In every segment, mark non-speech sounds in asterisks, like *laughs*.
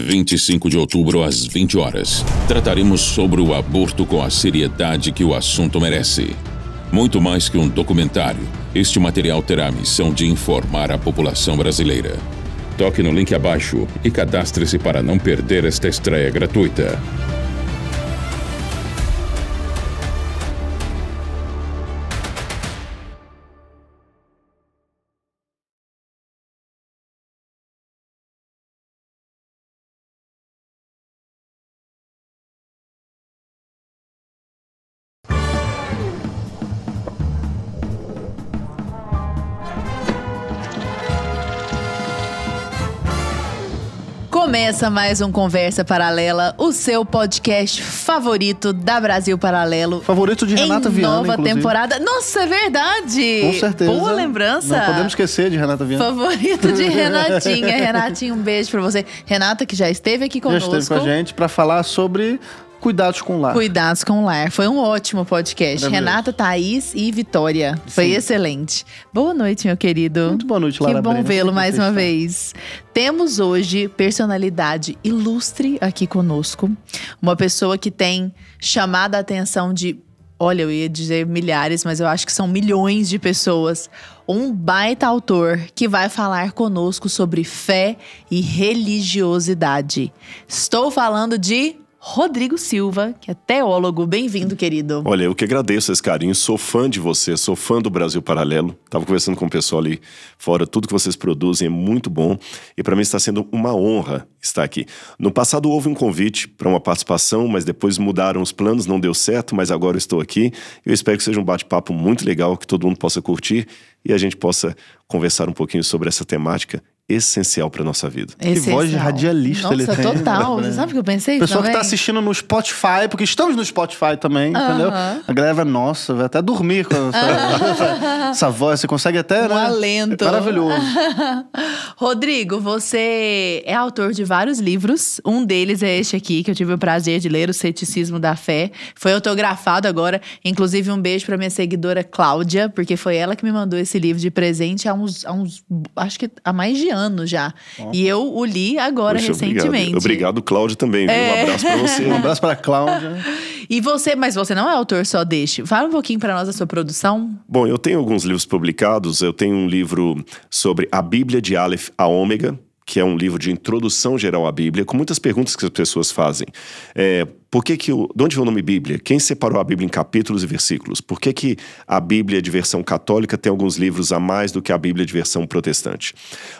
25 de outubro às 20 horas. Trataremos sobre o aborto com a seriedade que o assunto merece. Muito mais que um documentário, este material terá a missão de informar a população brasileira. Toque no link abaixo e cadastre-se para não perder esta estreia gratuita. Começa mais um Conversa Paralela, o seu podcast favorito da Brasil Paralelo. Favorito de Renata em Viana. Nova inclusive. temporada. Nossa, é verdade! Com certeza. Boa lembrança. Não podemos esquecer de Renata Viana. Favorito de *laughs* Renatinha. Renatinha, um beijo pra você. Renata, que já esteve aqui conosco. Já esteve com a gente para falar sobre Cuidados com o Lar. Cuidados com o Lar. Foi um ótimo podcast. Renata, Thaís e Vitória. Sim. Foi excelente. Boa noite, meu querido. Muito boa noite, Lara Que bom vê-lo mais uma vez. Temos hoje personalidade ilustre aqui conosco. Uma pessoa que tem chamado a atenção de olha, eu ia dizer milhares, mas eu acho que são milhões de pessoas. Um baita autor que vai falar conosco sobre fé e religiosidade. Estou falando de Rodrigo Silva, que é teólogo. Bem-vindo, querido. Olha, eu que agradeço esse carinho, sou fã de você, sou fã do Brasil Paralelo. Tava conversando com o pessoal ali fora, tudo que vocês produzem é muito bom e para mim está sendo uma honra estar aqui. No passado houve um convite para uma participação, mas depois mudaram os planos, não deu certo, mas agora estou aqui. Eu espero que seja um bate-papo muito legal, que todo mundo possa curtir e a gente possa conversar um pouquinho sobre essa temática essencial para nossa vida. Essencial. Que voz de radialista nossa, ele tem. Né? total. Você sabe o que eu pensei? Pessoa também? que tá assistindo no Spotify, porque estamos no Spotify também, uh -huh. entendeu? A galera vai, nossa, vai até dormir com essa, essa voz. Você consegue até, um né? alento. É maravilhoso. *laughs* Rodrigo, você é autor de vários livros. Um deles é este aqui, que eu tive o prazer de ler, O Ceticismo da Fé. Foi autografado agora. Inclusive, um beijo para minha seguidora Cláudia, porque foi ela que me mandou esse livro de presente há uns, há uns acho que há mais de anos já. Oh. E eu o li agora Poxa, recentemente. Obrigado, obrigado Cláudio, também. É. *laughs* Um abraço para você. um abraço para Cláudia. E você, mas você não é autor só deste. Fala um pouquinho para nós da sua produção. Bom, eu tenho alguns livros publicados. Eu tenho um livro sobre a Bíblia de Aleph a Ômega que é um livro de introdução geral à Bíblia, com muitas perguntas que as pessoas fazem. É, por que que o, de onde vem o nome Bíblia? Quem separou a Bíblia em capítulos e versículos? Por que, que a Bíblia de versão católica tem alguns livros a mais do que a Bíblia de versão protestante?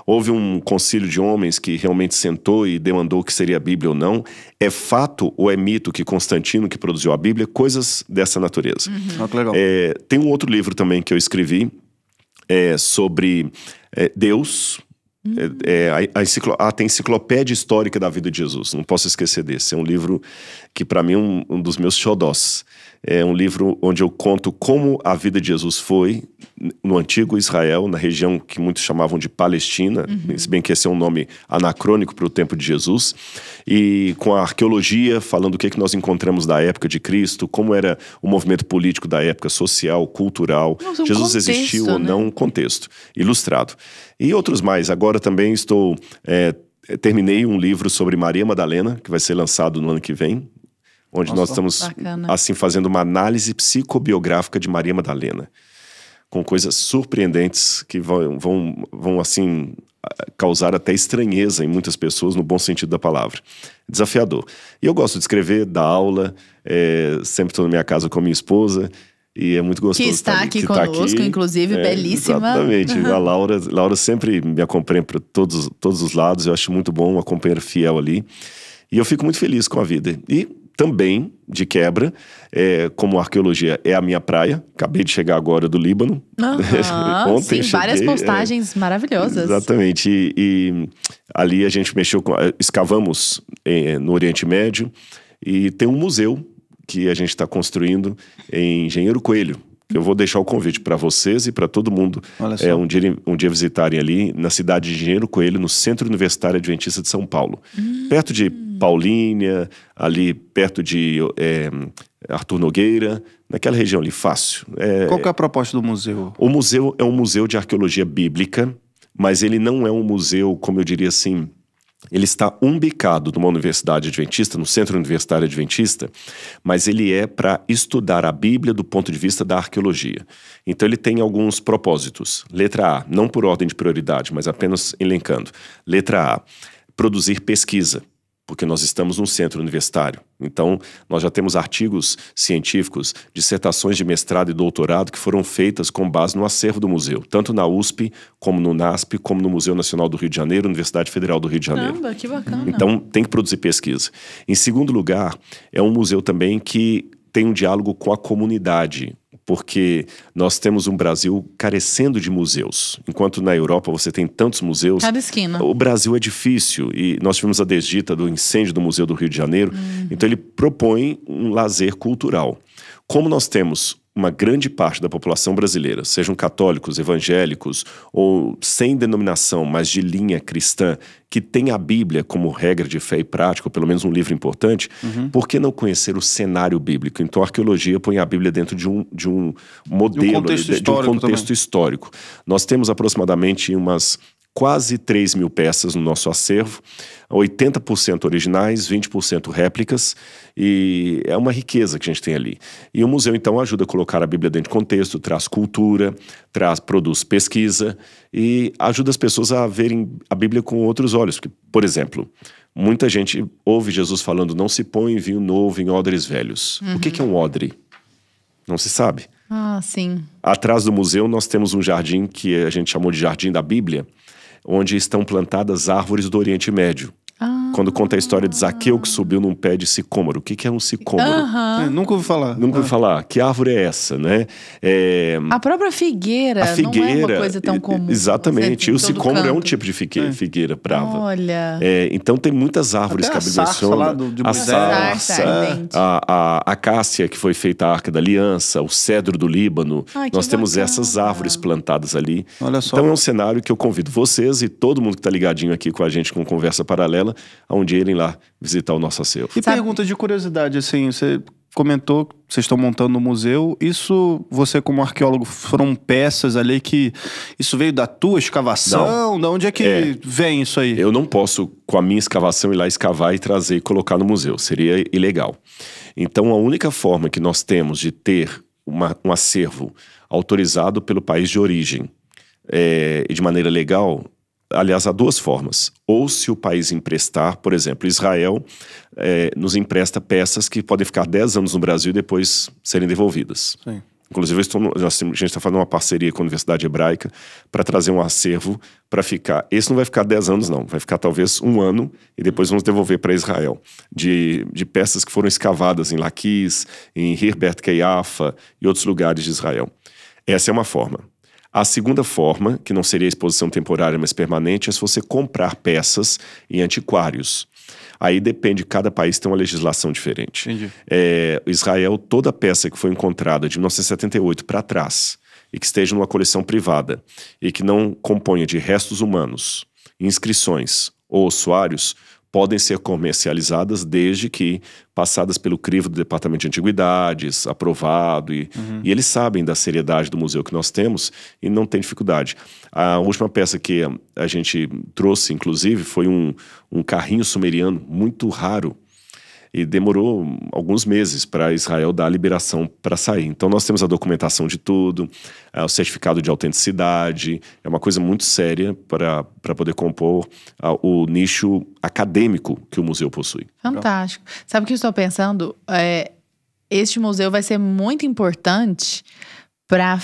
Houve um concílio de homens que realmente sentou e demandou o que seria a Bíblia ou não. É fato ou é mito que Constantino que produziu a Bíblia? Coisas dessa natureza. Uhum. Ah, legal. É, tem um outro livro também que eu escrevi é, sobre é, Deus, é, é, a, a, enciclo, tem Enciclopédia Histórica da Vida de Jesus, não posso esquecer desse. É um livro que, para mim, é um, um dos meus xodós. É um livro onde eu conto como a vida de Jesus foi no antigo Israel, na região que muitos chamavam de Palestina, uhum. se bem que esse é um nome anacrônico para o tempo de Jesus, e com a arqueologia, falando o que, é que nós encontramos da época de Cristo, como era o movimento político da época, social, cultural, um Jesus contexto, existiu né? ou não, um contexto, ilustrado. E outros mais. Agora também estou. É, terminei um livro sobre Maria Madalena, que vai ser lançado no ano que vem, onde Nossa, nós estamos bacana. assim fazendo uma análise psicobiográfica de Maria Madalena, com coisas surpreendentes que vão, vão, vão assim causar até estranheza em muitas pessoas no bom sentido da palavra. Desafiador. E eu gosto de escrever, dar aula, é, sempre estou na minha casa com a minha esposa. E é muito gostoso. Que está aqui que conosco, tá aqui. inclusive, é, belíssima. Exatamente. *laughs* a Laura, Laura sempre me acompanha para todos, todos os lados. Eu acho muito bom, uma companheira fiel ali. E eu fico muito feliz com a vida. E também, de quebra, é, como arqueologia é a minha praia. Acabei de chegar agora do Líbano. Uhum, *laughs* Ontem sim, cheguei, várias é. postagens é, maravilhosas. Exatamente. E, e, ali a gente mexeu com. Escavamos é, no Oriente Médio e tem um museu que a gente está construindo em Engenheiro Coelho. Eu vou deixar o convite para vocês e para todo mundo é, um, dia, um dia visitarem ali na cidade de Engenheiro Coelho, no Centro Universitário Adventista de São Paulo. Hum. Perto de Paulínia, ali perto de é, Arthur Nogueira, naquela região ali, fácil. É, Qual que é a proposta do museu? O museu é um museu de arqueologia bíblica, mas ele não é um museu, como eu diria assim, ele está umbicado numa universidade adventista, no centro universitário adventista, mas ele é para estudar a Bíblia do ponto de vista da arqueologia. Então ele tem alguns propósitos. Letra A, não por ordem de prioridade, mas apenas elencando. Letra A, produzir pesquisa porque nós estamos num centro universitário. Então, nós já temos artigos científicos, dissertações de mestrado e doutorado que foram feitas com base no acervo do museu, tanto na USP, como no NASP, como no Museu Nacional do Rio de Janeiro, Universidade Federal do Rio de Janeiro. Caramba, que bacana. Então, tem que produzir pesquisa. Em segundo lugar, é um museu também que tem um diálogo com a comunidade, porque nós temos um Brasil carecendo de museus. Enquanto na Europa você tem tantos museus. Cada esquina. O Brasil é difícil. E nós tivemos a desdita do incêndio do Museu do Rio de Janeiro. Uhum. Então ele propõe um lazer cultural. Como nós temos uma grande parte da população brasileira, sejam católicos, evangélicos ou sem denominação, mas de linha cristã, que tem a Bíblia como regra de fé e prática, ou pelo menos um livro importante, uhum. por que não conhecer o cenário bíblico? Então a arqueologia põe a Bíblia dentro de um, de um modelo, de um contexto, de, histórico, de um contexto histórico. Nós temos aproximadamente umas quase 3 mil peças no nosso acervo, 80% originais, 20% réplicas, e é uma riqueza que a gente tem ali. E o museu, então, ajuda a colocar a Bíblia dentro de contexto, traz cultura, traz, produz pesquisa e ajuda as pessoas a verem a Bíblia com outros olhos. Porque, por exemplo, muita gente ouve Jesus falando: não se põe vinho novo em odres velhos. Uhum. O que é um odre? Não se sabe. Ah, sim. Atrás do museu, nós temos um jardim que a gente chamou de Jardim da Bíblia onde estão plantadas árvores do Oriente Médio. Ah. Quando conta a história de Zaqueu que subiu num pé de sicômoro. O que, que é um sicômoro? Uhum. É, nunca ouvi falar. Nunca ouvi ah. falar. Que árvore é essa, né? É... A própria figueira, a figueira não é uma coisa tão comum. Né? Exatamente. E o sicômoro é um tipo de figueira, é. figueira brava. Olha. É, então tem muitas árvores Até que a Bíblia menciona. Do, de a sarça, é. a, a cássia que foi feita a Arca da Aliança, o cedro do Líbano. Ai, Nós temos bacana. essas árvores plantadas ali. Olha só. Então é um cenário que eu convido vocês e todo mundo que está ligadinho aqui com a gente com Conversa Paralela semana, onde irem lá visitar o nosso acervo. E Sabe... pergunta de curiosidade, assim, você comentou que vocês estão montando um museu. Isso, você como arqueólogo, foram peças ali que... Isso veio da tua escavação? Não. De onde é que é. vem isso aí? Eu não posso, com a minha escavação, ir lá escavar e trazer e colocar no museu. Seria ilegal. Então, a única forma que nós temos de ter uma, um acervo autorizado pelo país de origem é, de maneira legal aliás, há duas formas. Ou se o país emprestar, por exemplo, Israel é, nos empresta peças que podem ficar 10 anos no Brasil e depois serem devolvidas. Sim. Inclusive, estou, a gente está fazendo uma parceria com a Universidade Hebraica para trazer um acervo para ficar. Esse não vai ficar 10 anos, não. Vai ficar talvez um ano e depois vamos devolver para Israel. De, de peças que foram escavadas em Laquis, em Herbert Keiafa e outros lugares de Israel. Essa é uma forma. A segunda forma, que não seria exposição temporária, mas permanente, é se você comprar peças em antiquários. Aí depende, cada país tem uma legislação diferente. É, Israel, toda peça que foi encontrada de 1978 para trás e que esteja numa coleção privada e que não componha de restos humanos, inscrições ou ossuários, podem ser comercializadas desde que passadas pelo crivo do Departamento de Antiguidades, aprovado, e, uhum. e eles sabem da seriedade do museu que nós temos e não tem dificuldade. A última peça que a gente trouxe, inclusive, foi um, um carrinho sumeriano muito raro, e demorou alguns meses para Israel dar a liberação para sair. Então nós temos a documentação de tudo, é, o certificado de autenticidade, é uma coisa muito séria para poder compor o nicho acadêmico que o museu possui. Fantástico. Sabe o que eu estou pensando? É, este museu vai ser muito importante para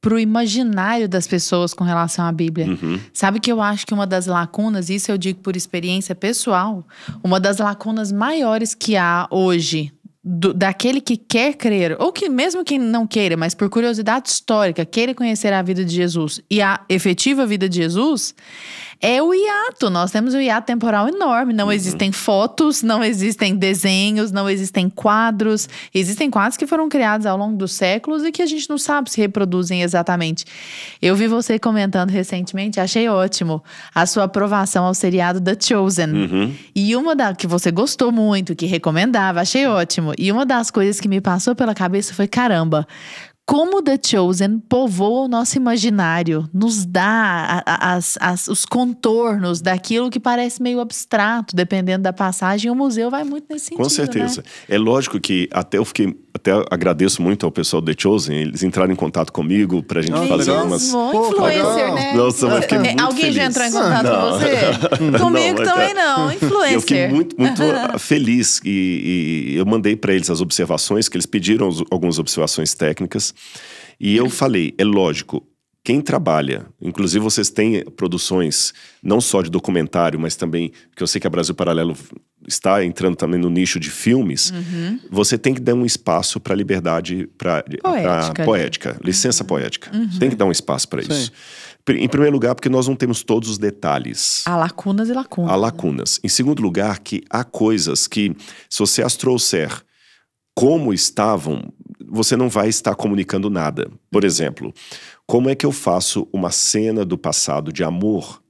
pro imaginário das pessoas com relação à Bíblia. Uhum. Sabe que eu acho que uma das lacunas, isso eu digo por experiência pessoal, uma das lacunas maiores que há hoje do, daquele que quer crer, ou que mesmo quem não queira, mas por curiosidade histórica, queira conhecer a vida de Jesus e a efetiva vida de Jesus, é o hiato. Nós temos um hiato temporal enorme. Não uhum. existem fotos, não existem desenhos, não existem quadros. Existem quadros que foram criados ao longo dos séculos e que a gente não sabe se reproduzem exatamente. Eu vi você comentando recentemente, achei ótimo, a sua aprovação ao seriado The Chosen. Uhum. E uma da que você gostou muito, que recomendava, achei ótimo. E uma das coisas que me passou pela cabeça foi: caramba, como The Chosen povoa o nosso imaginário, nos dá as, as, os contornos daquilo que parece meio abstrato, dependendo da passagem. O museu vai muito nesse sentido. Com né? certeza. Né? É lógico que até eu fiquei. Até agradeço muito ao pessoal do The Chosen, eles entraram em contato comigo pra gente ah, fazer algumas. Pô, influencer, né? Nossa, mas fiquei é, muito Alguém feliz. já entrou em contato não. com você? *laughs* Comigo não, também não, influencer. Eu fiquei muito, muito *laughs* feliz e, e eu mandei para eles as observações, que eles pediram algumas observações técnicas. E eu falei, é lógico, quem trabalha, inclusive vocês têm produções não só de documentário, mas também, que eu sei que a Brasil Paralelo está entrando também no nicho de filmes, uhum. você tem que dar um espaço para liberdade, para poética, poética né? licença uhum. poética. Uhum. Tem que dar um espaço para isso. Em primeiro lugar, porque nós não temos todos os detalhes. Há lacunas e lacunas. Há lacunas. Em segundo lugar, que há coisas que, se você as trouxer como estavam, você não vai estar comunicando nada. Por exemplo, como é que eu faço uma cena do passado de amor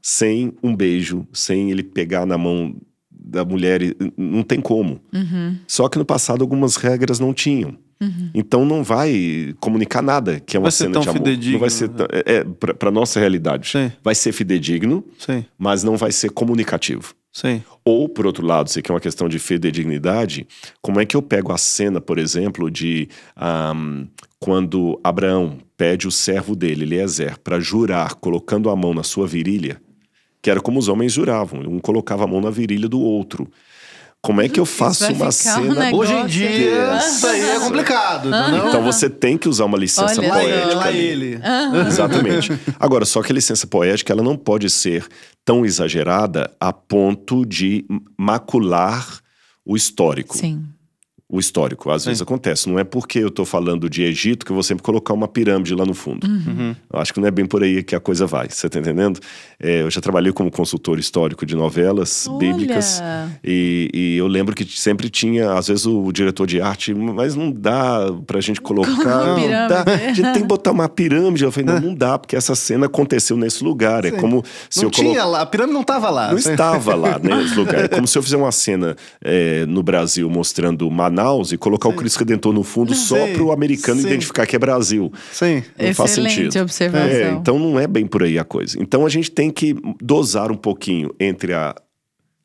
sem um beijo, sem ele pegar na mão da mulher? Não tem como. Uhum. Só que no passado algumas regras não tinham. Uhum. Então não vai comunicar nada que é uma vai cena de amor. Fidedigno. Não vai ser né? é, é para nossa realidade. Sim. Vai ser fidedigno, Sim. mas não vai ser comunicativo. Sim. Ou, por outro lado, se é uma questão de fidedignidade, como é que eu pego a cena, por exemplo, de um, quando Abraão pede o servo dele, Eliezer, para jurar, colocando a mão na sua virilha, que era como os homens juravam, um colocava a mão na virilha do outro como é que eu faço uma cena? Um Hoje em dia, isso aí é complicado. Então você tem que usar uma licença Olha, poética. Lá ele. Ali. Exatamente. Agora, só que a licença poética ela não pode ser tão exagerada a ponto de macular o histórico. Sim o histórico. Às Sim. vezes acontece. Não é porque eu estou falando de Egito que eu vou sempre colocar uma pirâmide lá no fundo. Uhum. uhum. Acho que não é bem por aí que a coisa vai. Você está entendendo? É, eu já trabalhei como consultor histórico de novelas Olha. bíblicas. E, e, eu lembro que sempre tinha, às vezes, o, o diretor de arte, mas não dá para a gente colocar. Não, dá. A gente tem que botar uma pirâmide. Eu falei, não, não dá, porque essa cena aconteceu nesse lugar. É sim. É como se não eu. Tinha colo... lá, a pirâmide não estava lá. Não estava lá, nesse lugar. É como se eu fizer uma cena é, no Brasil mostrando uma Manaus e colocar Sim. o Cristo Redentor no fundo só para o americano Sim. identificar que é Brasil. Sim. Não Excelente faz sentido. observação. É, então não é bem por aí a coisa. Então a gente tem que dosar um pouquinho entre a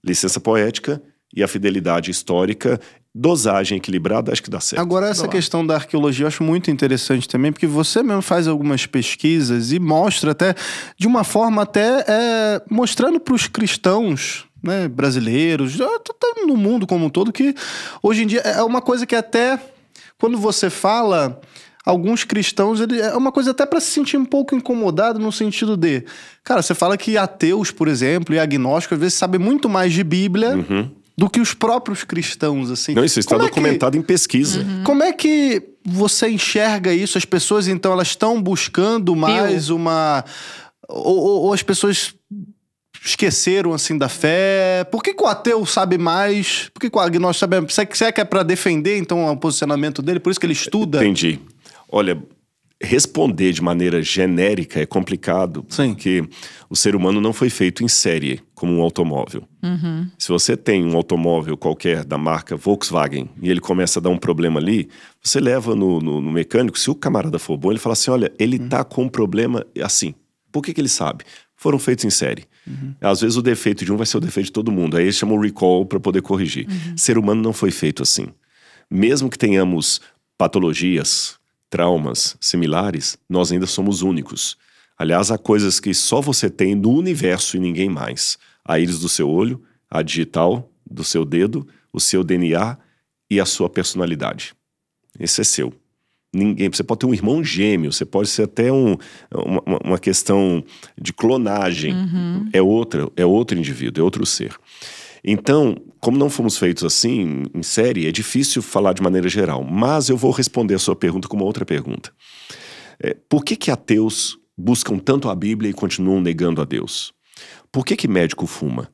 licença poética e a fidelidade histórica dosagem equilibrada, acho que dá certo. Agora, essa questão da arqueologia eu acho muito interessante também, porque você mesmo faz algumas pesquisas e mostra até, de uma forma até, é, mostrando para os cristãos né, brasileiros, tá, tá no mundo como um todo, que hoje em dia é uma coisa que até quando você fala, alguns cristãos, ele, é uma coisa até para se sentir um pouco incomodado no sentido de, cara, você fala que ateus, por exemplo, e agnósticos, às vezes sabem muito mais de Bíblia uhum do que os próprios cristãos, assim. Não, isso está Como documentado é que, em pesquisa. Uhum. uhum. Como é que você enxerga isso? As pessoas, então, elas estão buscando mais Pio. uma... Ou, ou, ou, as pessoas esqueceram assim da fé? Por que, que o ateu sabe mais? Por que, que o agnóstico sabe mais? Será é é que é para defender então o posicionamento dele? Por isso que ele estuda? Entendi. Olha, responder de maneira genérica é complicado, Sim. porque o ser humano não foi feito em série, como um automóvel. Uhum. Se você tem um automóvel qualquer da marca Volkswagen e ele começa a dar um problema ali, você leva no, no, no mecânico, se o camarada for bom, ele fala assim: olha, ele uhum. tá com um problema assim. Por que, que ele sabe? foram feitos em série. Uhum. Às vezes o defeito de um vai ser o defeito de todo mundo. Aí eles chamam recall para poder corrigir. Uhum. Ser humano não foi feito assim. Mesmo que tenhamos patologias, traumas similares, nós ainda somos únicos. Aliás, há coisas que só você tem no universo e ninguém mais. A íris do seu olho, a digital do seu dedo, o seu DNA e a sua personalidade. Esse é seu ninguém. Você pode ter um irmão gêmeo, você pode ser até um, uma, uma questão de clonagem. Uhum. É, outra, é outro indivíduo, é outro ser. Então, como não fomos feitos assim, em série, é difícil falar de maneira geral. Mas eu vou responder a sua pergunta com uma outra pergunta. É, por que, que ateus buscam tanto a Bíblia e continuam negando a Deus? Por que, que médico fuma?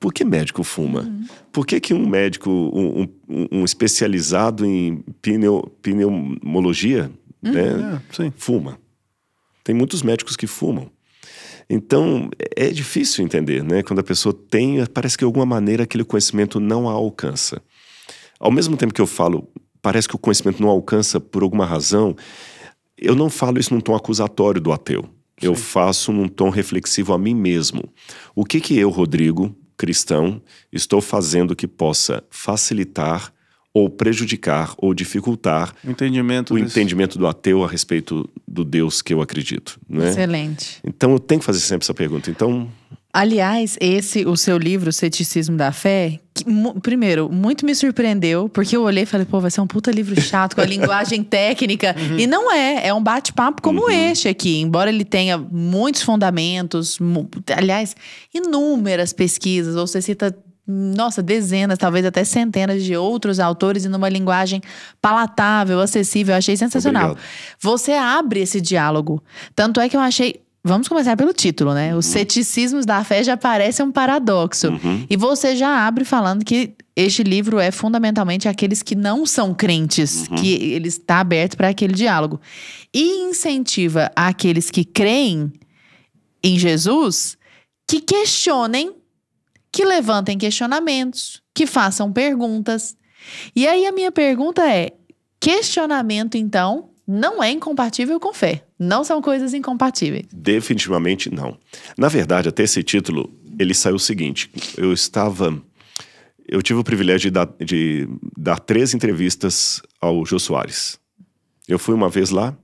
Por que médico fuma? Uhum. Por que, que um médico, um, um, um especializado em pneu, pneumologia, uhum. né, é, fuma? Tem muitos médicos que fumam. Então, é difícil entender, né? Quando a pessoa tem, parece que de alguma maneira aquele conhecimento não a alcança. Ao mesmo tempo que eu falo, parece que o conhecimento não alcança por alguma razão, eu não falo isso num tom acusatório do ateu. Sim. Eu faço num tom reflexivo a mim mesmo. O que que eu, Rodrigo, cristão, estou fazendo que possa facilitar ou prejudicar ou dificultar o entendimento, o entendimento do ateu a respeito do Deus que eu acredito. Né? Excelente. Então eu tenho que fazer sempre essa pergunta. Então Aliás, esse, o seu livro, Ceticismo da Fé, que, primeiro, muito me surpreendeu, porque eu olhei e falei, pô, vai ser um puta livro chato com a *laughs* linguagem técnica. Uhum. E não é, é um bate-papo como uhum. este aqui, embora ele tenha muitos fundamentos, aliás, inúmeras pesquisas, ou você cita nossa, dezenas, talvez até centenas de outros autores e numa linguagem palatável, acessível. Eu achei sensacional. Obrigado. Você abre esse diálogo. Tanto é que eu achei Vamos começar pelo título, né? Os uhum. ceticismos da fé já parece um paradoxo. Uhum. E você já abre falando que este livro é fundamentalmente aqueles que não são crentes, uhum. que ele está aberto para aquele diálogo. E incentiva aqueles que creem em Jesus que questionem, que levantem questionamentos, que façam perguntas. E aí a minha pergunta é: questionamento, então, não é incompatível com fé. Não são coisas incompatíveis. Definitivamente não. Na verdade, até esse título, ele saiu o seguinte: eu estava. Eu tive o privilégio de dar, de dar três entrevistas ao Jô Soares. Eu fui uma vez lá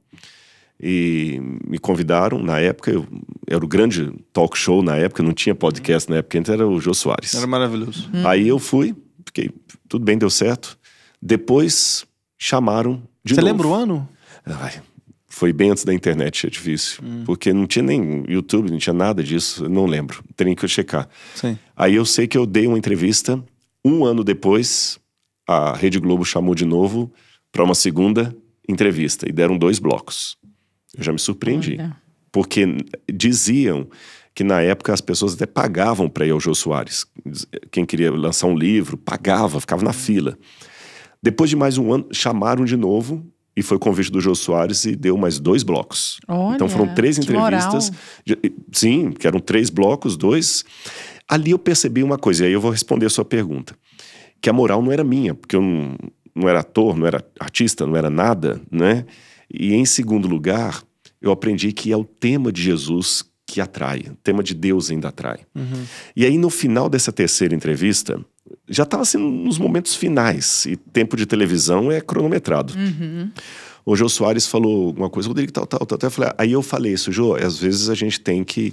e me convidaram na época. Eu, era o grande talk show na época, não tinha podcast na época, então era o Jô Soares. Era maravilhoso. Hum. Aí eu fui, fiquei, tudo bem, deu certo. Depois chamaram de Você novo. lembra o ano? Ai, foi bem antes da internet, é difícil. Hum. Porque não tinha nem YouTube, não tinha nada disso, não lembro. Teria que eu checar. Sim. Aí eu sei que eu dei uma entrevista. Um ano depois, a Rede Globo chamou de novo para uma segunda entrevista e deram dois blocos. Eu já me surpreendi. Olha. Porque diziam que na época as pessoas até pagavam para ir ao Jô Soares. Quem queria lançar um livro, pagava, ficava na hum. fila. Depois de mais um ano, chamaram de novo e foi convite do Jô Soares e deu mais dois blocos. Olha, então foram três entrevistas. sim, que eram três blocos, dois. Ali eu percebi uma coisa, e aí eu vou responder a sua pergunta. Que a moral não era minha, porque eu não, não era ator, não era artista, não era nada, né? E em segundo lugar, eu aprendi que é o tema de Jesus que atrai, o tema de Deus ainda atrai. Uhum. E aí no final dessa terceira entrevista, já estava sendo assim, nos momentos finais e tempo de televisão é cronometrado. Uhum. O Jô Soares falou alguma coisa, Rodrigo, tal, tal, tal. Até falei, ah", aí eu falei isso, Jô, às vezes a gente tem que,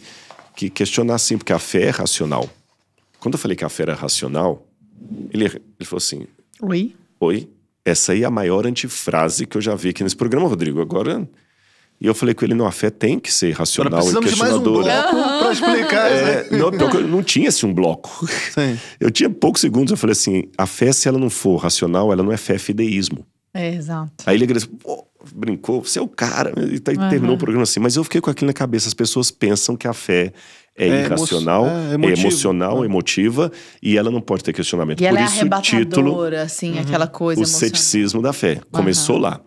que questionar assim porque a fé é racional. Quando eu falei que a fé era racional, ele, ele falou assim: Oi. Oi. Essa aí é a maior antifrase que eu já vi aqui nesse programa, Rodrigo. Agora e eu falei com ele, não, a fé tem que ser racional Agora e questionadora. de mais um bloco pra explicar. Né? É, não, não, não tinha assim um bloco. Sim. Eu tinha poucos segundos, eu falei assim, a fé, se ela não for racional, ela não é fé, é fideísmo. É, exato. Aí ele disse, Pô, brincou, você é o cara. Né? E uhum. terminou o programa assim. Mas eu fiquei com aquilo na cabeça, as pessoas pensam que a fé é, é irracional, é, é emocional, ah. emotiva e ela não pode ter questionamento. E Por ela é isso, é arrebatadora, o título, assim, uhum. aquela coisa O emocional. ceticismo da fé. Começou uhum. lá.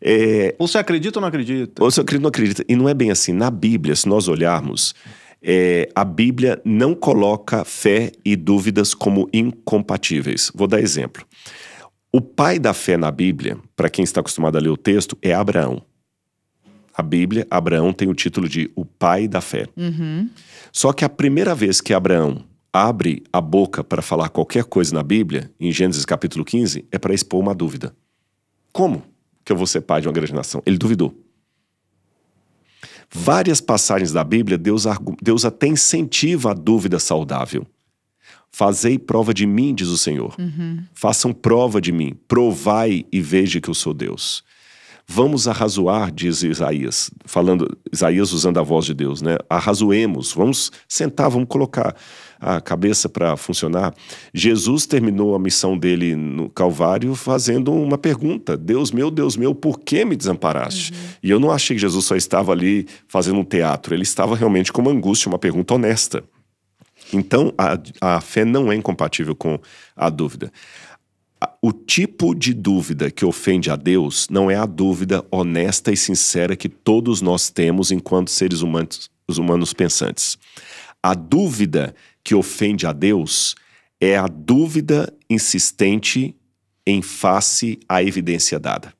É... Ou você acredita ou não acredita? Ou você acredita ou não acredita. E não é bem assim. Na Bíblia, se nós olharmos, é... a Bíblia não coloca fé e dúvidas como incompatíveis. Vou dar exemplo. O pai da fé na Bíblia, para quem está acostumado a ler o texto, é Abraão. A Bíblia, Abraão tem o título de o pai da fé. Uhum. Só que a primeira vez que Abraão abre a boca para falar qualquer coisa na Bíblia, em Gênesis capítulo 15, é para expor uma dúvida. Como? que eu vou ser pai de uma grande nação. Ele duvidou. Várias passagens da Bíblia, Deus, Deus até incentiva a dúvida saudável. Fazei prova de mim, diz o Senhor. Uhum. Façam prova de mim. Provai e veja que eu sou Deus. Vamos arrazoar, diz Isaías, falando Isaías usando a voz de Deus, né? Arrazoemos, vamos sentar, vamos colocar a cabeça para funcionar. Jesus terminou a missão dele no Calvário fazendo uma pergunta: Deus meu, Deus meu, por que me desamparaste? Uhum. E eu não achei que Jesus só estava ali fazendo um teatro, ele estava realmente com uma angústia, uma pergunta honesta. Então, a, a fé não é incompatível com a dúvida. O tipo de dúvida que ofende a Deus não é a dúvida honesta e sincera que todos nós temos enquanto seres humanos, humanos pensantes. A dúvida que ofende a Deus é a dúvida insistente em face à evidência dada.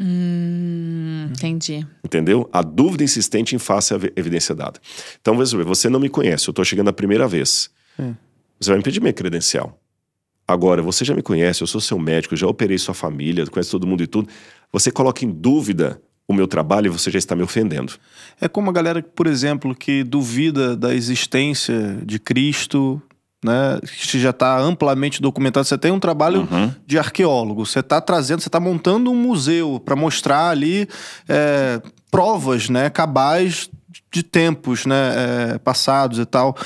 Hum, entendi. Entendeu? A dúvida insistente em face à evidência dada. Então, você não me conhece, eu estou chegando a primeira vez. É. Você vai me pedir minha credencial. Agora, você já me conhece, eu sou seu médico, já operei sua família, conheço todo mundo e tudo. Você coloca em dúvida o meu trabalho e você já está me ofendendo. É como a galera, por exemplo, que duvida da existência de Cristo, né? que já está amplamente documentado. Você tem um trabalho uhum. de arqueólogo, você está trazendo, você está montando um museu para mostrar ali é, provas, né, cabais de tempos, né, é, passados e tal.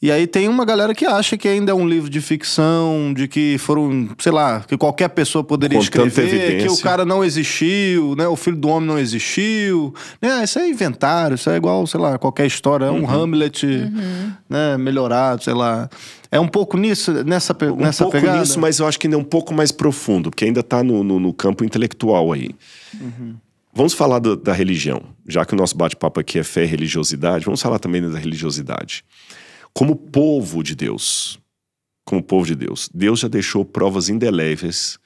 E aí tem uma galera que acha que ainda é um livro de ficção, de que foram, sei lá, que qualquer pessoa poderia Com escrever, que o cara não existiu, né? O filho do homem não existiu. Né? Ah, isso é inventário, isso é igual, sei lá, qualquer história, é um uhum. Hamlet, uhum. né, melhorado, sei lá. É um pouco nisso, nessa, pe um pouco pegada? nisso, mas eu acho que ainda é um pouco mais profundo, porque ainda está no, no, no, campo intelectual aí. Uhum. Vamos falar do, da religião, já que o nosso bate-papo aqui é fé e religiosidade, vamos falar também da religiosidade como povo de Deus. Como povo de Deus. Deus já deixou provas indeléveis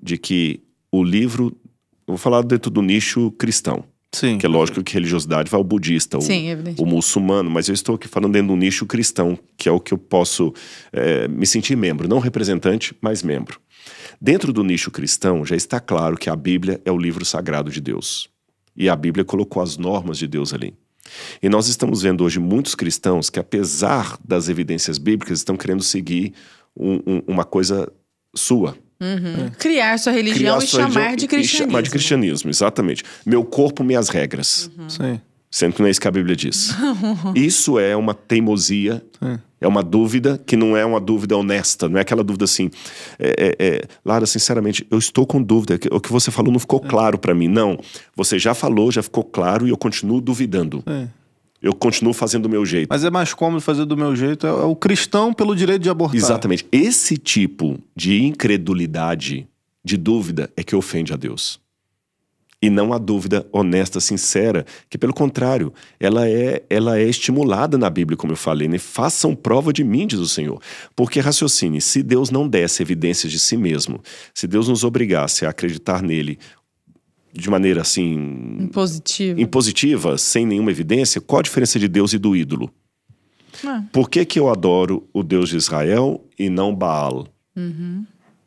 de que o livro. Eu vou falar dentro do nicho cristão. Sim. Que é lógico que religiosidade vai ao budista, Sim, o, é o, muçulmano, mas eu estou aqui falando dentro do nicho cristão, que é o que eu posso é, me sentir membro, não representante, mas membro. Dentro do nicho cristão, já está claro que a Bíblia é o livro sagrado de Deus. E a Bíblia colocou as normas de Deus ali. E nós estamos vendo hoje muitos cristãos que, apesar das evidências bíblicas, estão querendo seguir um, um, uma coisa sua. Uhum. É. Criar sua religião Criar e sua chamar religião de cristianismo. chamar né? de cristianismo, exatamente. Meu corpo, minhas regras. Uhum. Sendo que não é isso que a Bíblia diz. *laughs* isso é uma teimosia é. É uma dúvida que não é uma dúvida honesta, não é aquela dúvida assim. É, é, é, Lara, sinceramente, eu estou com dúvida. O que você falou não ficou é. claro para mim. Não, você já falou, já ficou claro e eu continuo duvidando. É. Eu continuo fazendo do meu jeito. Mas é mais cômodo fazer do meu jeito. É, é o cristão pelo direito de abortar. Exatamente. Esse tipo de incredulidade, de dúvida, é que ofende a Deus. E não há dúvida honesta, sincera, que pelo contrário, ela é, ela é estimulada na Bíblia, como eu falei, né? Façam prova de mim, diz o Senhor. Porque raciocine, se Deus não desse evidências de si mesmo, se Deus nos obrigasse a acreditar nele de maneira assim. Impositiva. Impositiva, sem nenhuma evidência, qual a diferença de Deus e do ídolo? Ah. Por que, que eu adoro o Deus de Israel e não Baal? Uhum.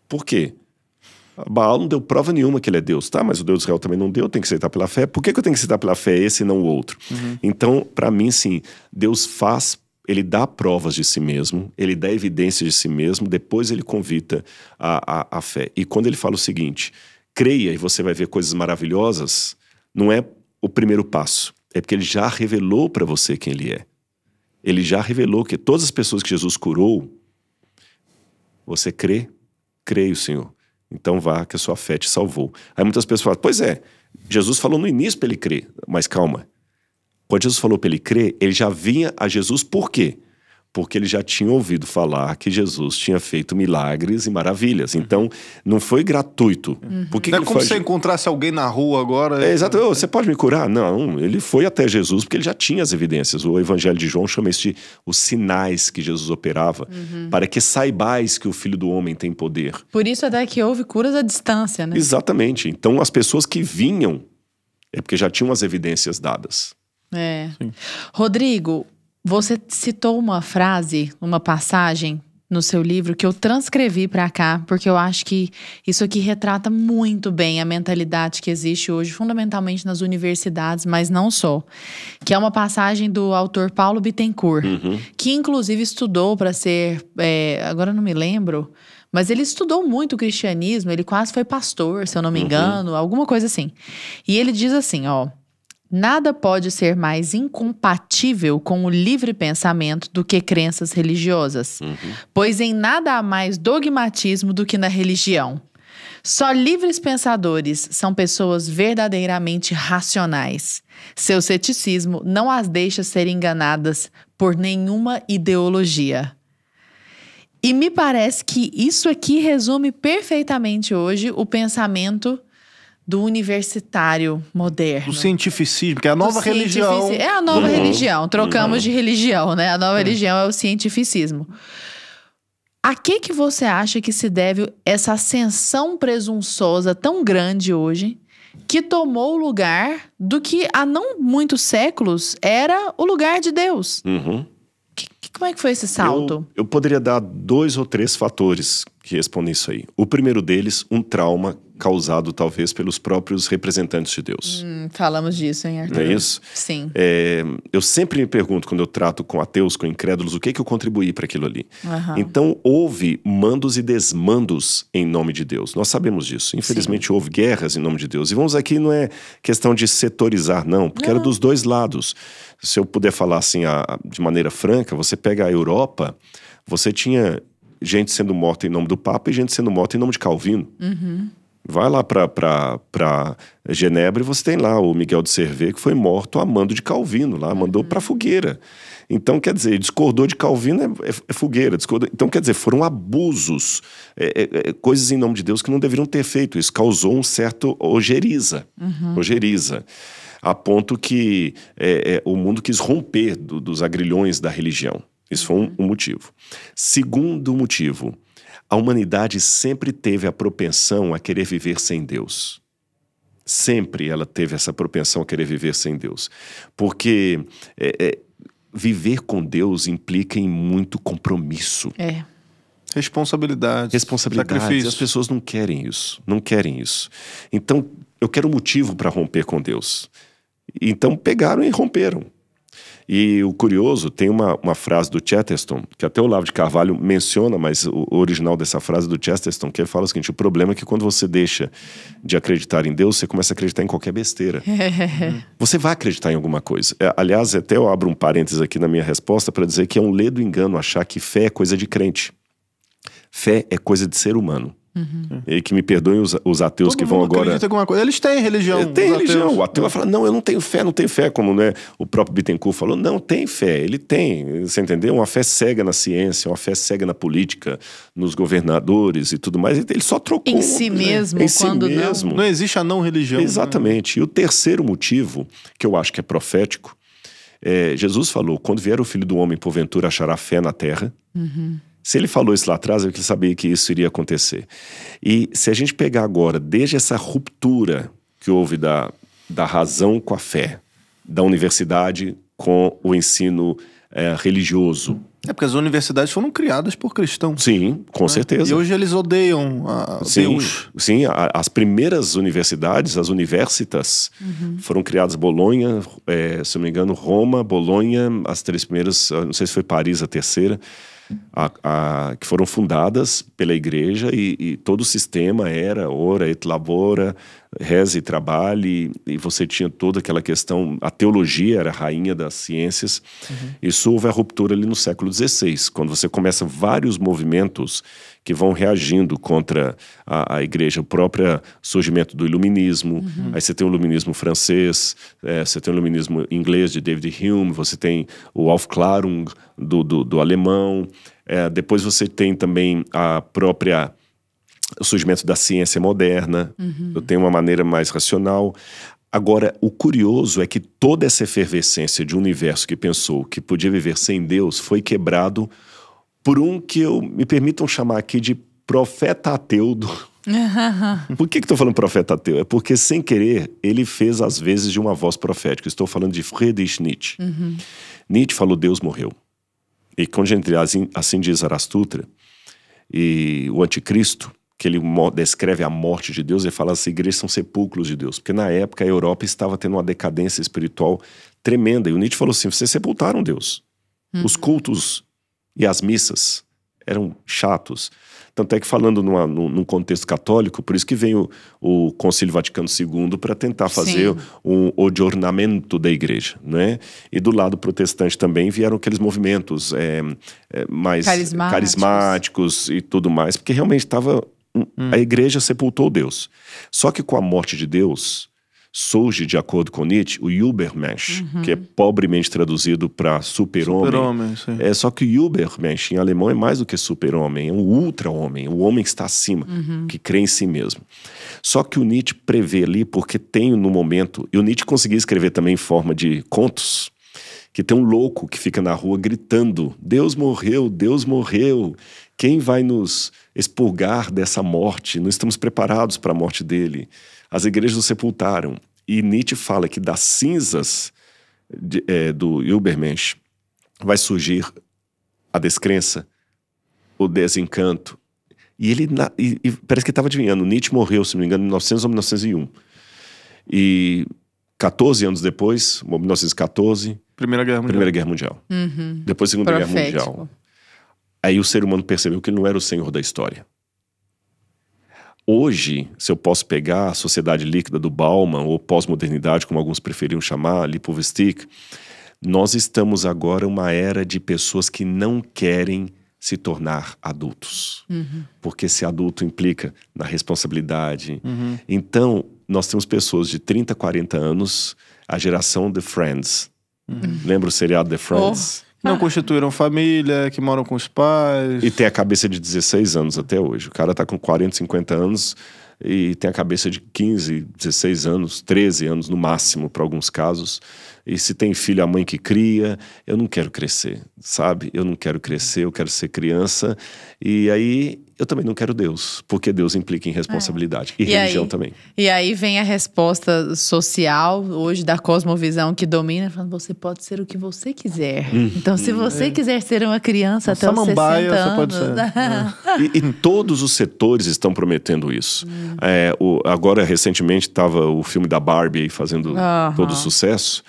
Por quê? Baal não deu prova nenhuma que ele é Deus, tá? Mas o Deus de Israel também não deu, tem que aceitar pela fé. Por que, que eu tenho que aceitar pela fé esse e não o outro? Uhum. Então, para mim, sim, Deus faz ele dá provas de si mesmo, ele dá evidências de si mesmo, depois ele convida a, a, a, fé. E quando ele fala o seguinte, creia e você vai ver coisas maravilhosas, não é o primeiro passo, é porque ele já revelou para você quem ele é. Ele já revelou que todas as pessoas que Jesus curou, você crê? Creio, Senhor. Então vá, que a sua fé te salvou. Aí muitas pessoas falam, pois é, Jesus falou no início para ele crer, mas calma. Quando Jesus falou para ele crer, ele já vinha a Jesus por quê? porque ele já tinha ouvido falar que Jesus tinha feito milagres e maravilhas. Então, não foi gratuito. Uhum. Por que não é que é como se você encontrasse alguém na rua agora. É, exato. Você pode me curar? Não. Ele foi até Jesus porque ele já tinha as evidências. O Evangelho de João chama isso de os sinais que Jesus operava, uhum. para que saibais que o Filho do Homem tem poder. Por isso até que houve curas à distância, né? Exatamente. Então, as pessoas que vinham é porque já tinham as evidências dadas. É. Sim. Rodrigo, você citou uma frase, uma passagem no seu livro que eu transcrevi para cá, porque eu acho que isso aqui retrata muito bem a mentalidade que existe hoje, fundamentalmente nas universidades, mas não só. Que é uma passagem do autor Paulo Bittencourt, uhum. que inclusive estudou para ser, é, agora não me lembro, mas ele estudou muito o cristianismo, ele quase foi pastor, se eu não me uhum. engano, uhum. alguma coisa assim. E ele diz assim, ó. Nada pode ser mais incompatível com o livre pensamento do que crenças religiosas, uhum. pois em nada há mais dogmatismo do que na religião. Só livres pensadores são pessoas verdadeiramente racionais. Seu ceticismo não as deixa ser enganadas por nenhuma ideologia. E me parece que isso aqui resume perfeitamente hoje o pensamento do universitário moderno. do cientificismo, que é a nova religião. É a nova uhum. religião. Trocamos uhum. de religião, né? A nova uhum. religião é o cientificismo. A que que você acha que se deve essa ascensão presunçosa tão grande hoje, que tomou o lugar do que há não muitos séculos era o lugar de Deus? Uhum. Que, que, como é que foi esse salto? Eu, eu poderia dar dois ou três fatores que respondem isso aí. O primeiro deles, um trauma causado talvez pelos próprios representantes de Deus. Hum, falamos disso, hein, Arthur? Não é isso? Sim. É, eu sempre me pergunto, quando eu trato com ateus, com incrédulos, o que, é que eu contribuí para aquilo ali. Uhum. Então, houve mandos e desmandos em nome de Deus. Nós sabemos disso. Infelizmente, Sim. houve guerras em nome de Deus. E vamos aqui, não é questão de setorizar, não, porque não. era dos dois lados. Se eu puder falar assim a, de maneira franca, você pega a Europa, você tinha gente sendo morta em nome do Papa e gente sendo morta em nome de Calvino. Uhum. Vai lá para Genebra e você tem lá o Miguel de Cervé, que foi morto a mando de Calvino, lá mandou uhum. para fogueira. Então, quer dizer, discordou de Calvino é, é, é fogueira. Discordou. Então, quer dizer, foram abusos, é, é, é, coisas em nome de Deus que não deveriam ter feito. Isso causou um certo ojeriza. Uhum. Ojeriza a ponto que é, é, o mundo quis romper do, dos agrilhões da religião. Isso foi um, um motivo. Segundo motivo, a humanidade sempre teve a propensão a querer viver sem Deus. Sempre ela teve essa propensão a querer viver sem Deus. Porque é, é, viver com Deus implica em muito compromisso. É. Responsabilidade. Responsabilidade. Sacrifício. As pessoas não querem isso. Não querem isso. Então, eu quero um motivo para romper com Deus. Então, pegaram e romperam. E o curioso, tem uma, uma frase do Chesterton, que até o Lavo de Carvalho menciona, mas o original dessa frase do Chesterton, que ele fala o seguinte: o problema é que quando você deixa de acreditar em Deus, você começa a acreditar em qualquer besteira. *laughs* você vai acreditar em alguma coisa. É, aliás, até eu abro um parênteses aqui na minha resposta para dizer que é um ledo engano achar que fé é coisa de crente. Fé é coisa de ser humano. Uhum. E que me perdoem os, os ateus Todo que vão agora. Eles têm religião. É, tem religião. Ateus. O ateu vai falar: não, eu não tenho fé, não tenho fé, como né, o próprio Bittencourt falou. Não, tem fé, ele tem. Você entendeu? Uma fé cega na ciência, uma fé cega na política, nos governadores e tudo mais. Ele só trocou. Em si né? mesmo, né? em si mesmo. Não. não. existe a não religião. Né? Exatamente. Né? E o terceiro motivo, que eu acho que é profético, é, Jesus falou: quando vier o filho do homem, porventura achará fé na terra. Uhum. Se ele falou isso lá atrás, é porque ele sabia que isso iria acontecer. E se a gente pegar agora, desde essa ruptura que houve da, da razão com a fé, da universidade com o ensino é, religioso. É porque as universidades foram criadas por cristãos. Sim, com né? certeza. E hoje eles odeiam a sim, Deus. Sim, a, as primeiras universidades, as universitas, uhum. foram criadas Bolonha, é, se não me engano, Roma, Bolonha, as três primeiras, não sei se foi Paris a terceira a, a, que foram fundadas pela igreja e, e, todo o sistema era ora et labora, reze e trabalhe, e você tinha toda aquela questão, a teologia era a rainha das ciências. Uhum. Isso houve a ruptura ali no século XVI, quando você começa vários movimentos que vão reagindo contra a, a igreja. O próprio surgimento do iluminismo, uhum. aí você tem o iluminismo francês, é, você tem o iluminismo inglês de David Hume, você tem o Aufklärung do, do, do alemão, é, depois você tem também a própria o surgimento da ciência moderna, uhum. eu tenho uma maneira mais racional. Agora, o curioso é que toda essa efervescência de um universo que pensou que podia viver sem Deus foi quebrado por um que eu me permitam chamar aqui de profeta ateu do... *laughs* Por que estou falando profeta ateu? É porque, sem querer, ele fez as vezes de uma voz profética. Estou falando de Friedrich Nietzsche. Uhum. Nietzsche falou: Deus morreu. E quando entre assim, assim diz Arastutra, e o Anticristo, que ele descreve a morte de Deus, ele fala: as igrejas são sepulcros de Deus. Porque na época a Europa estava tendo uma decadência espiritual tremenda. E o Nietzsche falou assim: vocês sepultaram Deus. Uhum. Os cultos e as missas eram chatos. Tanto é que falando numa, num, contexto católico, por isso que vem o, o Concílio Vaticano II para tentar fazer o um odornamento da igreja, né? E do lado protestante também vieram aqueles movimentos é, é, mais carismáticos. carismáticos. e tudo mais, porque realmente estava hum. a igreja sepultou Deus. Só que com a morte de Deus surge, de acordo com Nietzsche, o Übermensch, uhum. que é pobremente traduzido para super-homem. Super é, só que o Übermensch em alemão é mais do que super-homem, é um ultra-homem, o um homem que está acima, uhum. que crê em si mesmo. Só que o Nietzsche prevê ali, porque tem no momento, e o Nietzsche conseguia escrever também em forma de contos, que tem um louco que fica na rua gritando: Deus morreu, Deus morreu. Quem vai nos expurgar dessa morte? Não estamos preparados para a morte dele. As igrejas o sepultaram. E Nietzsche fala que das cinzas de, é, do Übermensch vai surgir a descrença, o desencanto. E ele na, e, e parece que estava adivinhando. Nietzsche morreu, se não me engano, em 1900 ou 1901. E 14 anos depois, 1914. Primeira Guerra Mundial. Primeira Guerra Mundial. Uhum. Depois Segunda Profético. Guerra Mundial. Aí o ser humano percebeu que ele não era o senhor da história. Hoje, se eu posso pegar a sociedade líquida do Bauman, ou pós-modernidade, como alguns preferiam chamar, Lipovetsky, nós estamos agora uma era de pessoas que não querem se tornar adultos. Uhum. Porque ser adulto implica na responsabilidade. Uhum. Então, nós temos pessoas de 30, 40 anos, a geração The Friends. Uhum. Lembra o seriado The Friends? Oh não constituíram família, que moram com os pais. E tem a cabeça de 16 anos até hoje. O cara tá com 40, 50 anos e tem a cabeça de 15, 16 anos, 13 anos no máximo para alguns casos. E se tem filho, a mãe que cria, eu não quero crescer, sabe? Eu não quero crescer, eu quero ser criança. E aí eu também não quero Deus, porque Deus implica em é. responsabilidade é. e, e, religião aí, também. E aí vem a resposta social hoje da cosmovisão que domina, falando você pode ser o que você quiser. Hum. Então, se você é. quiser ser uma criança uma até os 60 anos, pode ser. é. *laughs* e, e, todos os setores estão prometendo isso. Hum. É, o, agora recentemente estava o filme da Barbie fazendo uh -huh. todo o sucesso.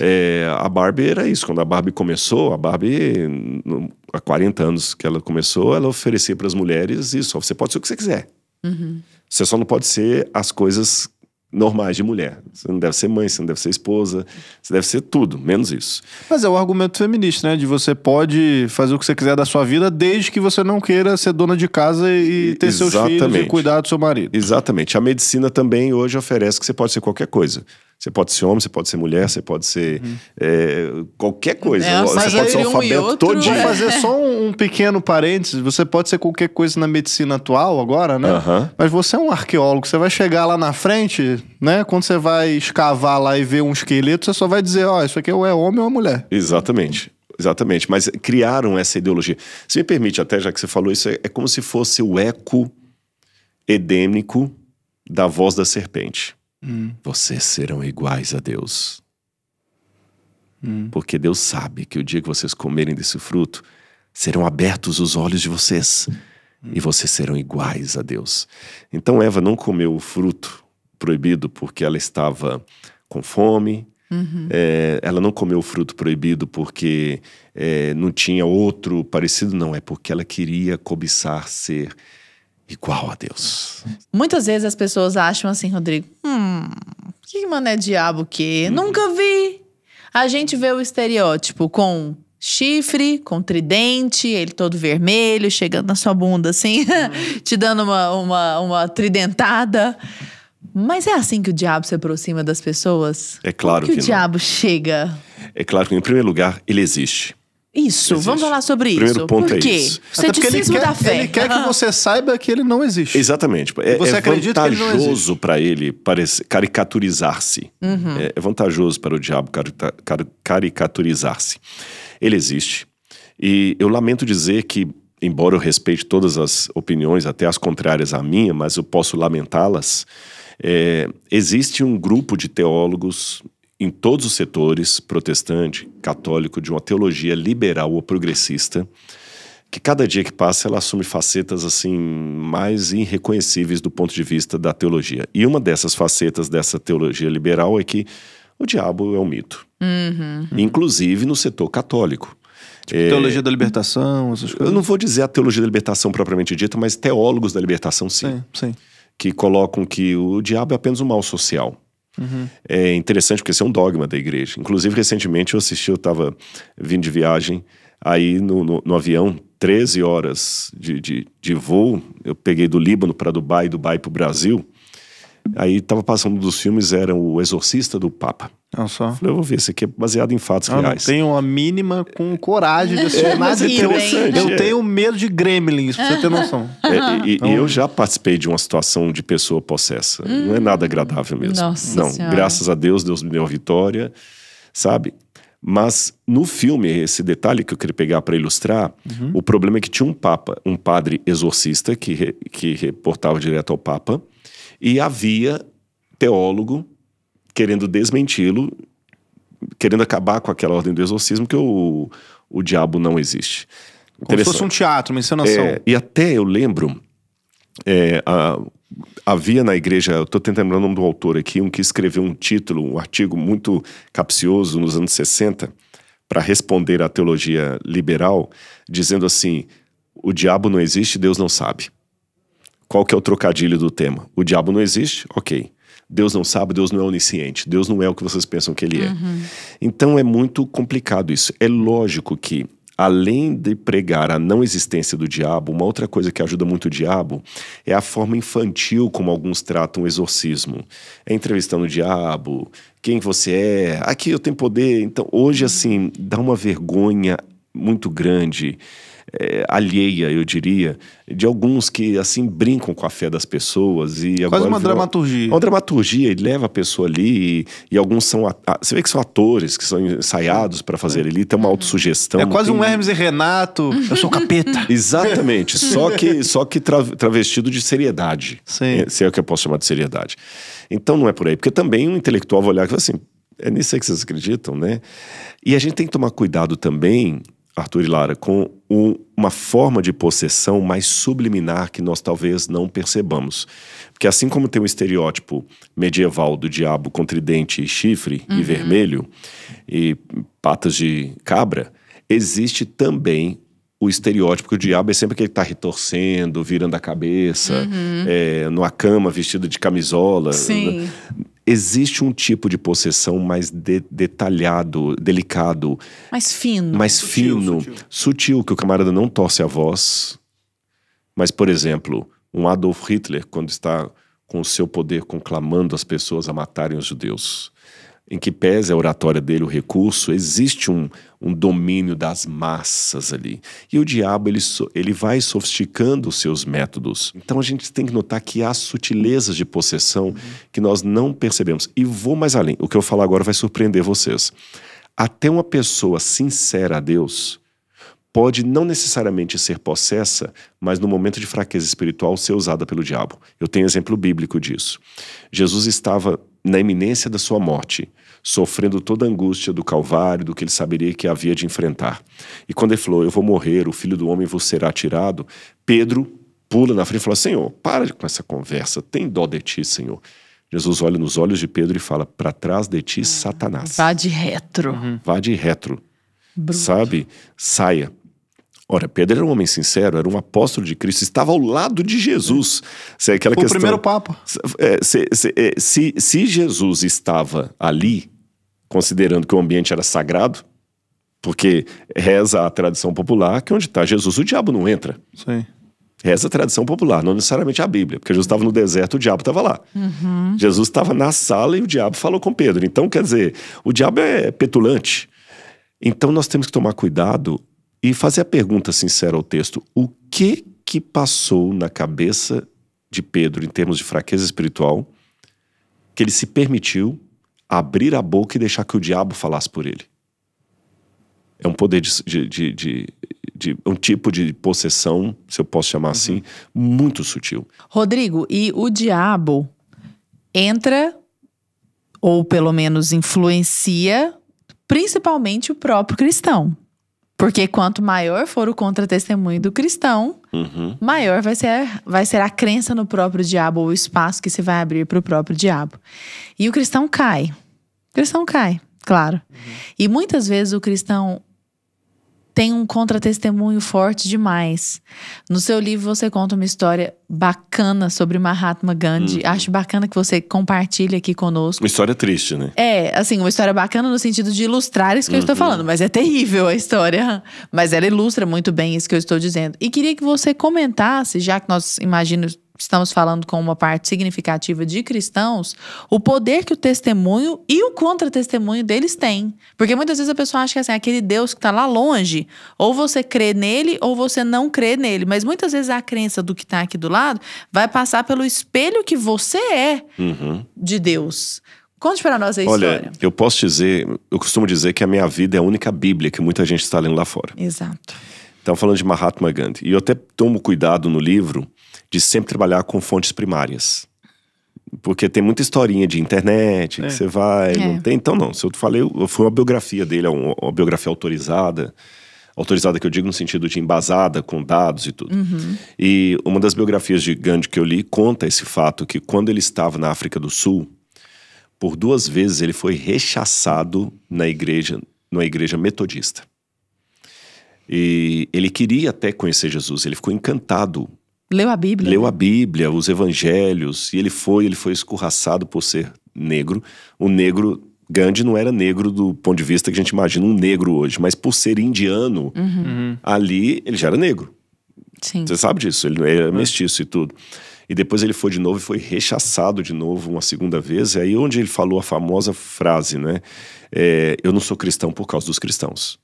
É, a Barbie era isso. Quando a Barbie começou, a Barbie há 40 anos que ela começou, ela oferecia para as mulheres isso: você pode ser o que você quiser. Uhum. Você só não pode ser as coisas normais de mulher. Você não deve ser mãe, você não deve ser esposa, você deve ser tudo, menos isso. Mas é o argumento feminista, né? De você pode fazer o que você quiser da sua vida, desde que você não queira ser dona de casa e, ter Exatamente. seus filhos e cuidar do seu marido. Exatamente. A medicina também hoje oferece que você pode ser qualquer coisa. Você pode ser homem, você pode ser mulher, você pode ser hum. é, qualquer coisa. É, você pode ser um alfabeto outro, todinho. É. Vou fazer só um, um, pequeno parênteses. Você pode ser qualquer coisa na medicina atual agora, né? Uh -huh. Mas você é um arqueólogo. Você vai chegar lá na frente, né? Quando você vai escavar lá e ver um esqueleto, você só vai dizer, ó, oh, isso aqui é, é homem ou é mulher. Exatamente. Exatamente. Mas criaram essa ideologia. Se me permite até, já que você falou isso, é, é como se fosse o eco edêmico da voz da serpente hum. vocês serão iguais a Deus. Hum. Porque Deus sabe que o dia que vocês comerem desse fruto, serão abertos os olhos de vocês hum. e vocês serão iguais a Deus. Então Eva não comeu o fruto proibido porque ela estava com fome, Uhum. É, ela não comeu o fruto proibido porque é, não tinha outro parecido, não. É porque ela queria cobiçar ser igual a Deus. Muitas vezes as pessoas acham assim, Rodrigo, hum, que mané é diabo que? Hum. Nunca vi. A gente vê o estereótipo com chifre, com tridente, ele todo vermelho, chegando na sua bunda assim, *laughs* uhum. te dando uma, uma, uma tridentada. Mas é assim que o diabo se aproxima das pessoas? É claro que, que o não. diabo chega. É claro que, em primeiro lugar, ele existe. Isso, existe. vamos falar sobre isso. Primeiro ponto Por é quê? É isso. O ceticismo da fé. Ele quer que você saiba que ele não existe. Exatamente. É, você é vantajoso para ele, parece, caricaturizar-se. Uhum. É, é, vantajoso para o diabo car car caricaturizar-se. Ele existe. E eu lamento dizer que, embora eu respeite todas as opiniões, até as contrárias à minha, mas eu posso lamentá-las. É, existe um grupo de teólogos em todos os setores, protestante, católico, de uma teologia liberal ou progressista, que cada dia que passa ela assume facetas assim mais irreconhecíveis do ponto de vista da teologia. E uma dessas facetas dessa teologia liberal é que o diabo é um mito. Uhum. Inclusive no setor católico. Tipo, é, teologia da libertação, essas coisas. Eu não vou dizer a teologia da libertação propriamente dita, mas teólogos da libertação sim. Sim, sim. Que colocam que o diabo é apenas um mal social. Uhum. É interessante porque isso é um dogma da igreja. Inclusive, recentemente eu assisti, eu estava vindo de viagem, aí no, no, no avião, 13 horas de, de, de, voo, eu peguei do Líbano para Dubai, Dubai para o Brasil. Aí tava passando dos filmes, era o Exorcista do Papa. Não é só. Falei, eu vou ver, esse aqui é baseado em fatos eu ah, reais. Eu tenho a mínima com coragem de assistir é, nada. É interessante, eu, é. tenho medo de gremlins, pra você ter noção. É, e, então... eu já participei de uma situação de pessoa possessa. Hum. Não é nada agradável mesmo. Nossa Não, senhora. graças a Deus, Deus me deu a vitória, sabe? Mas no filme, esse detalhe que eu queria pegar para ilustrar, uhum. o problema é que tinha um papa, um padre exorcista que, re, que reportava direto ao papa. E havia teólogo querendo desmenti-lo, querendo acabar com aquela ordem do exorcismo que o, o diabo não existe. Como se fosse um teatro, uma encenação. É, e até eu lembro, é, a, havia na igreja, eu estou tentando lembrar o nome do autor aqui, um que escreveu um título, um artigo muito capcioso nos anos 60, para responder à teologia liberal, dizendo assim: o diabo não existe, Deus não sabe. Qual que é o trocadilho do tema? O diabo não existe? Ok. Deus não sabe, Deus não é onisciente, Deus não é o que vocês pensam que ele é. Uhum. Então é muito complicado isso. É lógico que, além de pregar a não existência do diabo, uma outra coisa que ajuda muito o diabo é a forma infantil como alguns tratam o exorcismo. É entrevistando o diabo, quem você é, aqui eu tenho poder. Então, hoje, uhum. assim, dá uma vergonha muito grande é, alheia, eu diria, de alguns que assim brincam com a fé das pessoas e Quase uma dramaturgia. Uma, é uma dramaturgia, ele leva a pessoa ali e, e alguns são a, a, você vê que são atores que são ensaiados para fazer é. ali, tem uma uhum. autossugestão. É quase tem... um Hermes e Renato, eu sou capeta. *laughs* Exatamente, só que só que tra, travestido de seriedade. Sim. É, se é o que eu posso chamar de seriedade. Então não é por aí, porque também um intelectual vai olhar e falar assim, é nisso aí que vocês acreditam, né? E a gente tem que tomar cuidado também Arthur e Lara, com um, uma forma de possessão mais subliminar que nós talvez não percebamos. Porque assim como tem um estereótipo medieval do diabo com tridente e chifre uhum. e vermelho e patas de cabra, existe também o estereótipo que o diabo é sempre que ele está retorcendo, virando a cabeça, uhum. é, numa cama vestido de camisola. Sim. Né? existe um tipo de possessão mais de, detalhado, delicado. Mais fino. Mais sutil, fino, sutil. sutil, que o camarada não torce a voz. Mas, por exemplo, um Adolf Hitler, quando está com o seu poder conclamando as pessoas a matarem os judeus em que pese a oratória dele, o recurso, existe um, um domínio das massas ali. E o diabo, ele, ele vai sofisticando os seus métodos. Então a gente tem que notar que há sutilezas de possessão uhum. que nós não percebemos. E vou mais além, o que eu falar agora vai surpreender vocês. Até uma pessoa sincera a Deus pode não necessariamente ser possessa, mas no momento de fraqueza espiritual ser usada pelo diabo. Eu tenho exemplo bíblico disso. Jesus estava na iminência da sua morte, sofrendo toda a angústia do calvário, do que ele saberia que havia de enfrentar. E quando ele falou: Eu vou morrer, o filho do homem vos será tirado, Pedro pula na frente e fala: Senhor, para com essa conversa, tem dó de ti, Senhor. Jesus olha nos olhos de Pedro e fala: Para trás de ti, ah, Satanás. Vá de retro. Uhum. Vá de retro. Bruto. Sabe? Saia. Ora, Pedro era um homem sincero, era um apóstolo de Cristo, estava ao lado de Jesus. É. Aquela o questão, primeiro Papa. Se, é, se, é, se, se Jesus estava ali, considerando que o ambiente era sagrado, porque reza a tradição popular que onde está Jesus, o diabo não entra. Sim. Reza a tradição popular, não necessariamente a Bíblia, porque Jesus estava no deserto, o diabo estava lá. Uhum. Jesus estava na sala e o diabo falou com Pedro. Então, quer dizer, o diabo é petulante. Então, nós temos que tomar cuidado e fazer a pergunta sincera ao texto: o que que passou na cabeça de Pedro em termos de fraqueza espiritual que ele se permitiu abrir a boca e deixar que o diabo falasse por ele? É um poder de, de, de, de um tipo de possessão, se eu posso chamar uhum. assim, muito sutil. Rodrigo, e o diabo entra ou pelo menos influencia principalmente o próprio cristão. Porque quanto maior for o contra-testemunho do cristão, uhum. maior vai ser, vai ser a crença no próprio diabo, ou o espaço que se vai abrir para o próprio diabo. E o cristão cai. O cristão cai, claro. Uhum. E muitas vezes o cristão tem um contratestemunho forte demais. No seu livro você conta uma história bacana sobre Mahatma Gandhi. Uhum. Acho bacana que você compartilhe aqui conosco. Uma história triste, né? É, assim, uma história bacana no sentido de ilustrar isso que eu estou uhum. falando, mas é terrível a história. Mas ela ilustra muito bem isso que eu estou dizendo. E queria que você comentasse, já que nós imaginamos estamos falando com uma parte significativa de cristãos, o poder que o testemunho e o contra-testemunho deles têm. Porque muitas vezes a pessoa acha que assim, aquele Deus que está lá longe, ou você crê nele ou você não crê nele. Mas muitas vezes a crença do que está aqui do lado vai passar pelo espelho que você é uhum. de Deus. Conte para nós a história. Olha, eu posso dizer, eu costumo dizer que a minha vida é a única Bíblia que muita gente está lendo lá fora. Exato. Estamos falando de Mahatma Gandhi. E eu até tomo cuidado no livro de sempre trabalhar com fontes primárias. Porque tem muita historinha de internet, é. que você vai, é. não tem. Então, não. Se eu falei, foi uma biografia dele, é uma biografia autorizada. Autorizada que eu digo no sentido de embasada com dados e tudo. Uhum. E uma das biografias de Gandhi que eu li conta esse fato que quando ele estava na África do Sul, por duas vezes ele foi rechaçado na igreja, numa igreja metodista. E ele queria até conhecer Jesus, ele ficou encantado Leu a Bíblia. Leu a Bíblia, os evangelhos, e ele foi, ele foi escorraçado por ser negro. O negro Gandhi não era negro do ponto de vista que a gente imagina um negro hoje, mas por ser indiano, uhum. uhum. ali ele já era negro. Sim. Você sabe disso, ele era é mestiço e tudo. E depois ele foi de novo e foi rechaçado de novo uma segunda vez. E aí onde ele falou a famosa frase, né? É, eu não sou cristão por causa dos cristãos.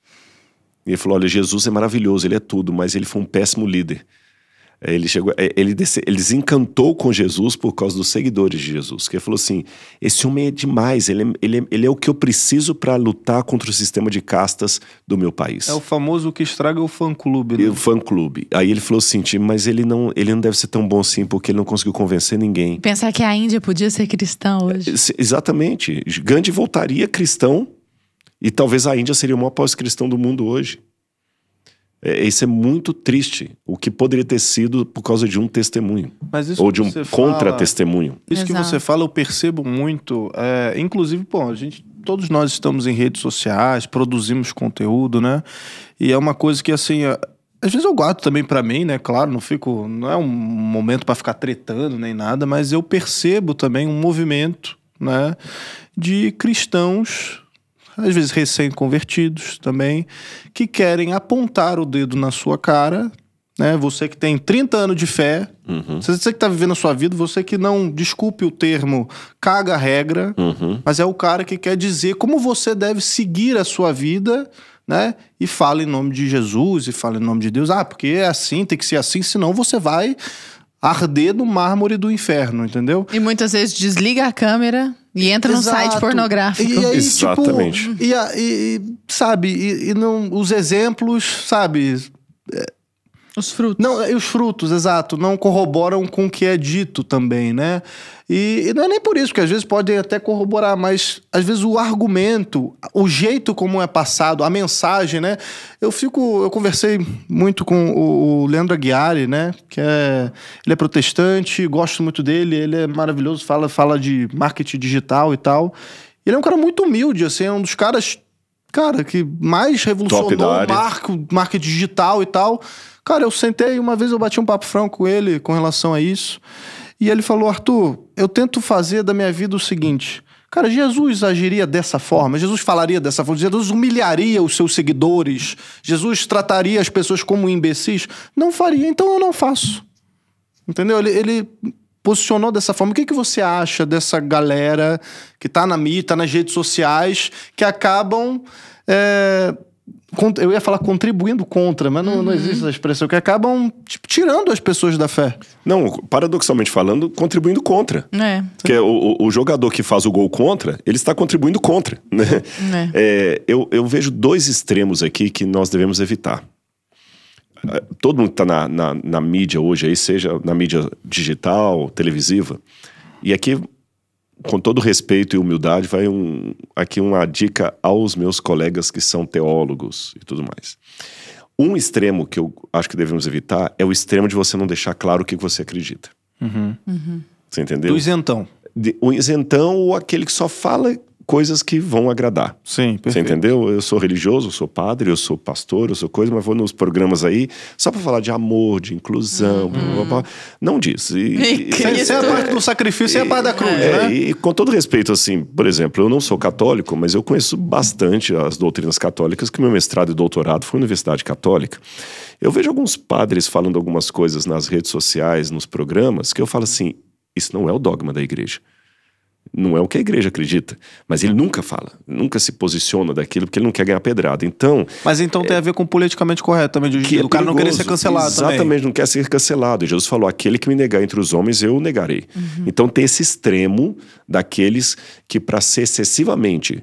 E ele falou: olha, Jesus é maravilhoso, ele é tudo, mas ele foi um péssimo líder. Ele chegou, eh, ele, ele desencantou com Jesus por causa dos seguidores de Jesus, que ele falou assim: esse homem é demais, ele, é, ele, é, ele é o que eu preciso para lutar contra o sistema de castas do meu país. É o famoso que estraga o fã-clube, né? O fã-clube. Aí ele falou assim: mas ele não, ele não deve ser tão bom assim, porque ele não conseguiu convencer ninguém. Pensar que a Índia podia ser cristã hoje. Eh, exatamente. Gandhi voltaria cristão e talvez a Índia seria o maior pós-cristão do mundo hoje. É, isso é muito triste, o que poderia ter sido por causa de um testemunho. ou de um contra-testemunho. Isso Exato. que você fala, eu percebo muito. É, inclusive, bom, a gente, todos nós estamos em redes sociais, produzimos conteúdo, né? E é uma coisa que, assim, é, às vezes eu guardo também para mim, né? Claro, não fico, não é um momento para ficar tretando nem nada, mas eu percebo também um movimento, né, de cristãos às vezes recém-convertidos também, que querem apontar o dedo na sua cara, né? Você que tem 30 anos de fé, uhum. você que está vivendo a sua vida, você que não, desculpe o termo, caga a regra, uhum. mas é o cara que quer dizer como você deve seguir a sua vida, né? E fala em nome de Jesus, e fala em nome de Deus. Ah, porque é assim, tem que ser assim, senão você vai arder no mármore do inferno, entendeu? E muitas vezes desliga a câmera e entra Exato. site pornográfico. E aí, tipo, Exatamente. Tipo, e, e, sabe, e, e, não, os exemplos, sabe, os frutos. Não, os frutos, exato. Não corroboram com o que é dito também, né? E, e, não é nem por isso, que às vezes podem até corroborar, mas às vezes o argumento, o jeito como é passado, a mensagem, né? Eu fico. Eu conversei muito com o, o Leandro Aguiari, né? Que é. Ele é protestante, gosto muito dele, ele é maravilhoso, fala, fala de marketing digital e tal. Ele é um cara muito humilde, assim, é um dos caras cara, que mais revolucionou o marco, marca digital e tal. Cara, eu sentei uma vez eu bati um papo franco com ele com relação a isso. E ele falou: Arthur, eu tento fazer da minha vida o seguinte. Cara, Jesus agiria dessa forma, Jesus falaria dessa forma, Jesus humilharia os seus seguidores, Jesus trataria as pessoas como imbecis. Não faria, então eu não faço. Entendeu? Ele, ele posicionou dessa forma. O que, que você acha dessa galera que está na mídia, tá nas redes sociais, que acabam. É, eu ia falar contribuindo contra, mas não, uhum. não existe essa expressão, que acabam tipo, tirando as pessoas da fé. Não, paradoxalmente falando, contribuindo contra. É. Porque o, o, jogador que faz o gol contra, ele está contribuindo contra. Né? É. É, eu, eu vejo dois extremos aqui que nós devemos evitar todo mundo que está na, na, na, mídia hoje, aí, seja na mídia digital, televisiva. E aqui, com todo respeito e humildade, vai um, aqui uma dica aos meus colegas que são teólogos e tudo mais. Um extremo que eu acho que devemos evitar é o extremo de você não deixar claro o que você acredita. Uhum. Uhum. Você entendeu? Do isentão. De, o isentão ou aquele que só fala coisas que vão agradar. Sim, perfeito. Você entendeu? Eu sou religioso, eu sou padre, eu sou pastor, eu sou coisa, mas vou nos programas aí só para falar de amor, de inclusão, hum. blá, blá, Não diz. E, e, isso é a parte do sacrifício e, é a parte da cruz, é, né? E com todo respeito, assim, por exemplo, eu não sou católico, mas eu conheço bastante as doutrinas católicas, que meu mestrado e doutorado foi na Universidade Católica. Eu vejo alguns padres falando algumas coisas nas redes sociais, nos programas, que eu falo assim, isso não é o dogma da igreja. Não é o que a igreja acredita. Mas ele nunca fala, nunca se posiciona daquilo, porque ele não quer ganhar pedrada. Então. Mas então é, tem a ver com politicamente correto também, de, que é cara não querer ser cancelado. Exatamente, também. não quer ser cancelado. E Jesus falou: aquele que me negar entre os homens, eu negarei. Uhum. Então tem esse extremo daqueles que, para ser excessivamente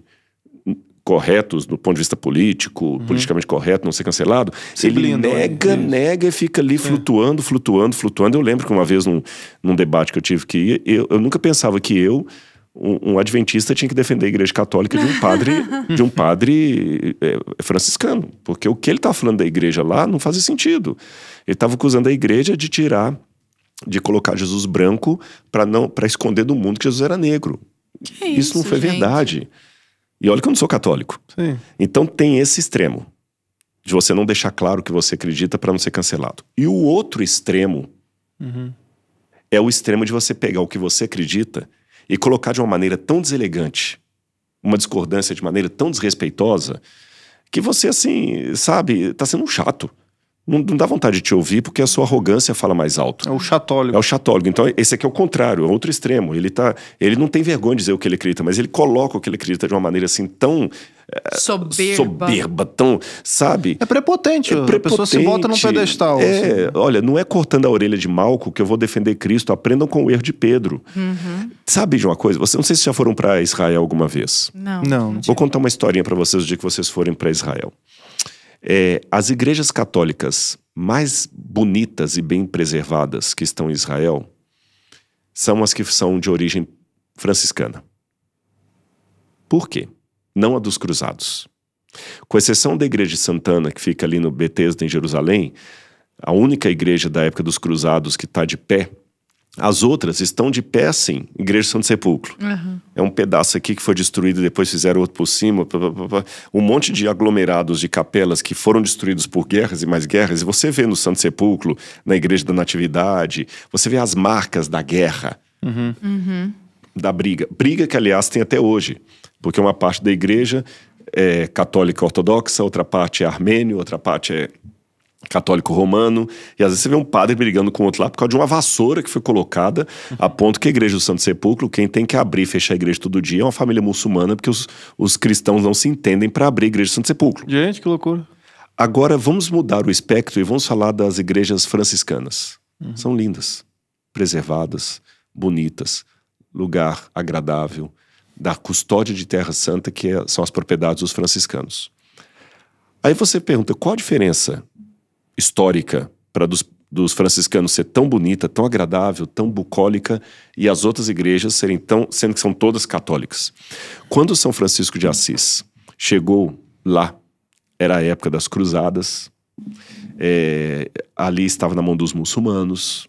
corretos do ponto de vista político, uhum. politicamente correto, não ser cancelado, Se ele né? nega, é. nega e fica ali é. flutuando, flutuando, flutuando. Eu lembro que uma vez num, num debate que eu tive que ir, eu, eu nunca pensava que eu um, um, adventista tinha que defender a igreja católica de um padre *laughs* de um padre é, franciscano, porque o que ele estava falando da igreja lá não fazia sentido. Ele estava acusando a igreja de tirar, de colocar Jesus branco para não para esconder do mundo que Jesus era negro. Isso, isso, não foi gente? verdade. E olha que eu não sou católico. Sim. Então tem esse extremo de você não deixar claro o que você acredita para não ser cancelado. E o outro extremo uhum. é o extremo de você pegar o que você acredita e colocar de uma maneira tão deselegante, uma discordância de maneira tão desrespeitosa, que você, assim, sabe, tá sendo um chato não, não, dá vontade de te ouvir porque a sua arrogância fala mais alto. É o chatólogo É o chatólogo Então, esse aqui é o contrário, é outro extremo. Ele, tá, ele não tem vergonha de dizer o que ele acredita, mas ele coloca o que ele acredita de uma maneira assim tão. Eh, soberba. Soberba, tão, sabe? É prepotente, é prepotente. a pessoa se bota num pedestal. É, assim. olha, não é cortando a orelha de Malco que eu vou defender Cristo, aprendam com o erro de Pedro. Uhum. Sabe de uma coisa? Você, não sei se já foram para Israel alguma vez. Não. não. Vou contar uma historinha para vocês o dia que vocês forem para Israel. É, as igrejas católicas mais bonitas e bem preservadas que estão em Israel são as que são de origem franciscana. Por quê? Não a dos cruzados. Com exceção da igreja de Santana, que fica ali no Betesda, em Jerusalém, a única igreja da época dos cruzados que está de pé as outras estão de pé assim, Igreja Santo Sepulcro. Uhum. É um pedaço aqui que foi destruído, depois fizeram outro por cima. Blá, blá, blá. Um monte de aglomerados de capelas que foram destruídos por guerras e mais guerras. E você vê no Santo Sepulcro, na Igreja da Natividade, você vê as marcas da guerra, uhum. Uhum. da briga. Briga que, aliás, tem até hoje, porque uma parte da igreja é católica ortodoxa, outra parte é armênio, outra parte é católico romano, e às vezes você vê um padre brigando com outro lá por causa de uma vassoura que foi colocada, a ponto que a igreja do Santo Sepulcro, quem tem que abrir e fechar a igreja todo dia é uma família muçulmana, porque os, os cristãos não se entendem para abrir a igreja do Santo Sepulcro. Gente, que loucura. Agora vamos mudar o espectro e vamos falar das igrejas franciscanas. Uhum. São lindas, preservadas, bonitas, lugar agradável, da custódia de Terra Santa, que é, são as propriedades dos franciscanos. Aí você pergunta, qual a diferença histórica para dos, dos franciscanos ser tão bonita, tão agradável, tão bucólica e as outras igrejas serem tão, sendo que são todas católicas. Quando São Francisco de Assis chegou lá, era a época das cruzadas, é, ali estava na mão dos muçulmanos.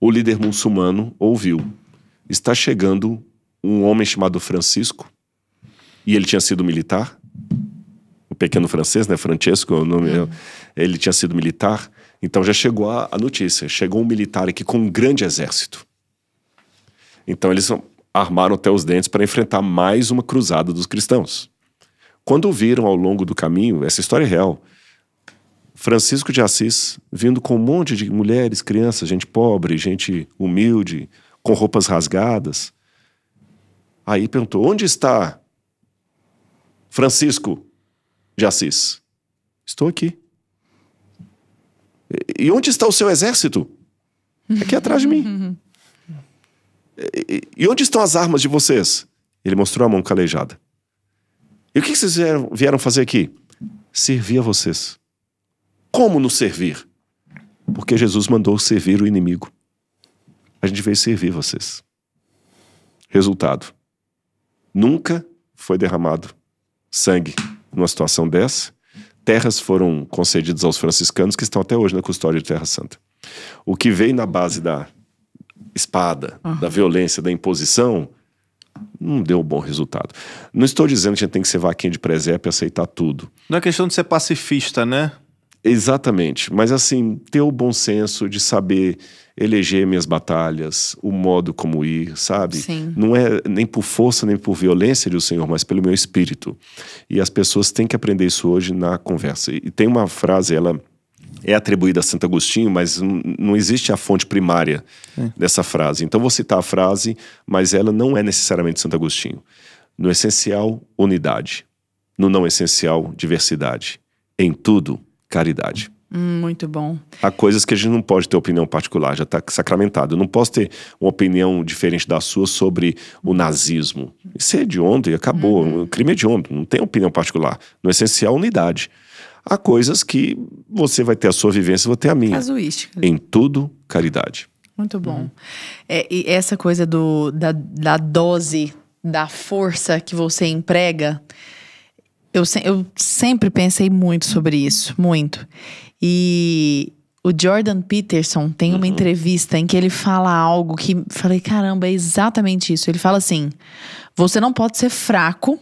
O líder muçulmano ouviu: está chegando um homem chamado Francisco, e ele tinha sido militar, o pequeno francês, né? Francesco, é o nome, uhum. ele tinha sido militar. Então já chegou a, a, notícia. Chegou um militar aqui com um grande exército. Então eles armaram até os dentes para enfrentar mais uma cruzada dos cristãos. Quando viram ao longo do caminho, essa história é real, Francisco de Assis vindo com um monte de mulheres, crianças, gente pobre, gente humilde, com roupas rasgadas. Aí perguntou: onde está Francisco? de Assis? Estou aqui. E onde está o seu exército? Aqui atrás de mim. E onde estão as armas de vocês? Ele mostrou a mão calejada. E o que vocês vieram fazer aqui? Servir a vocês. Como nos servir? Porque Jesus mandou servir o inimigo. A gente veio servir vocês. Resultado: nunca foi derramado sangue numa situação dessa. Terras foram concedidas aos franciscanos que estão até hoje na custódia de Terra Santa. O que veio na base da espada, uhum. da violência, da imposição, não deu um bom resultado. Não estou dizendo que a gente tem que ser vaquinha de presépio e aceitar tudo. Não é questão de ser pacifista, né? Exatamente. Mas assim, ter o bom senso de saber eleger minhas batalhas, o modo como ir, sabe? Sim. Não é nem por força, nem por violência do Senhor, mas pelo meu espírito. E as pessoas têm que aprender isso hoje na conversa. E tem uma frase, ela é atribuída a Santo Agostinho, mas não existe a fonte primária é. dessa frase. Então vou citar a frase, mas ela não é necessariamente Santo Agostinho. No essencial, unidade. No não essencial, diversidade. Em tudo, caridade. Hum, muito bom. Há coisas que a gente não pode ter opinião particular, já está sacramentado. Eu não posso ter uma opinião diferente da sua sobre o nazismo. Isso é hediondo e acabou. Uhum. Crime é hediondo, não tem opinião particular. No essencial, unidade. Há coisas que você vai ter a sua vivência, eu vou ter a minha. Casuística. Em tudo, caridade. Muito bom. Uhum. É, e essa coisa do, da, da dose, da força que você emprega eu, se, eu sempre pensei muito sobre isso, muito. E o Jordan Peterson tem uhum. uma entrevista em que ele fala algo que falei, caramba, é exatamente isso. Ele fala assim: você não pode ser fraco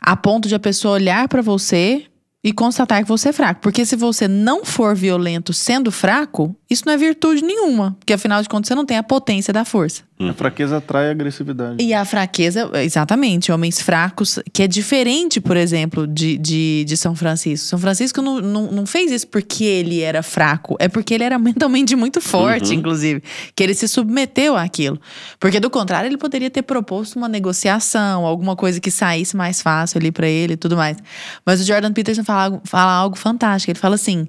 a ponto de a pessoa olhar para você e constatar que você é fraco. Porque se você não for violento sendo fraco, isso não é virtude nenhuma, porque afinal de contas você não tem a potência da força. Hum. A uhum. fraqueza atrai a agressividade. E a fraqueza, exatamente, homens fracos, que é diferente, por exemplo, de, de, de São Francisco. São Francisco não, não, não, fez isso porque ele era fraco, é porque ele era *laughs* mentalmente muito forte, uhum. inclusive, que ele se submeteu àquilo. Porque do contrário, ele poderia ter proposto uma negociação, alguma coisa que saísse mais fácil ali para ele e tudo mais. Mas o Jordan Peterson fala, fala algo fantástico. Ele fala assim: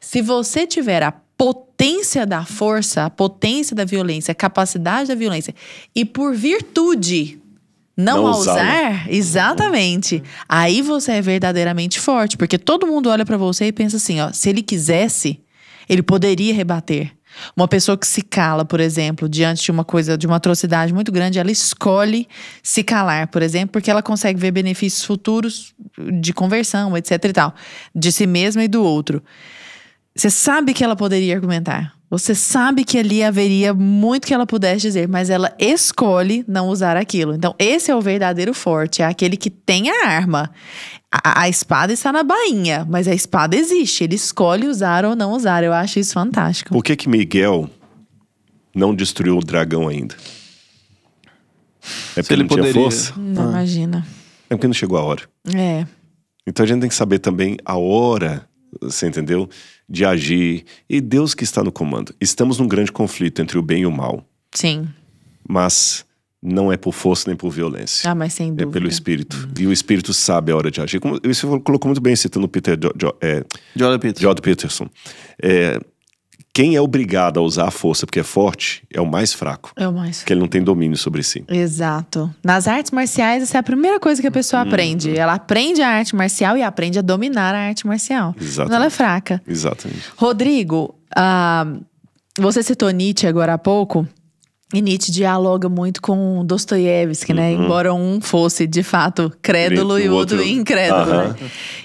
se você tiver a potência da força, a potência da violência, a capacidade da violência, e por virtude não, não usar, né? exatamente. Uhum. Aí você é verdadeiramente forte, porque todo mundo olha para você e pensa assim, ó, se ele quisesse, ele poderia rebater. Uma pessoa que se cala, por exemplo, diante de uma coisa, de uma atrocidade muito grande, ela escolhe se calar, por exemplo, porque ela consegue ver benefícios futuros de conversão, etc e tal, de si mesma e do outro. Você sabe que ela poderia argumentar. Você sabe que ali haveria muito que ela pudesse dizer, mas ela escolhe não usar aquilo. Então, esse é o verdadeiro forte, é aquele que tem a arma. A, a espada está na bainha, mas a espada existe. Ele escolhe usar ou não usar. Eu acho isso fantástico. Por que que Miguel não destruiu o dragão ainda? É porque ele não poderia. tinha força? Não, ah. imagina. É porque não chegou a hora. É. Então a gente tem que saber também a hora, você entendeu? de agir. E Deus que está no comando. Estamos num grande conflito entre o bem e o mal. Sim. Mas não é por força nem por violência. Ah, mas sem dúvida. É pelo Espírito. Hum. E o Espírito sabe a hora de agir. Como você colocou muito bem, citando Peter... Jo, jo, é, Jordan Peterson. Jordan Peterson. É, quem é obrigado a usar a força porque é forte é o mais fraco. É o mais fraco. Porque ele não tem domínio sobre si. Exato. Nas artes marciais, essa é a primeira coisa que a pessoa hum. aprende. Ela aprende a arte marcial e aprende a dominar a arte marcial. Exato. Ela é fraca. Exatamente. Rodrigo, uh, você citou Nietzsche agora há pouco. E Nietzsche dialoga muito com Dostoiévski, né? uhum. né? Embora um fosse, de fato, crédulo e, e o outro, outro incrédulo. Uhum. Né?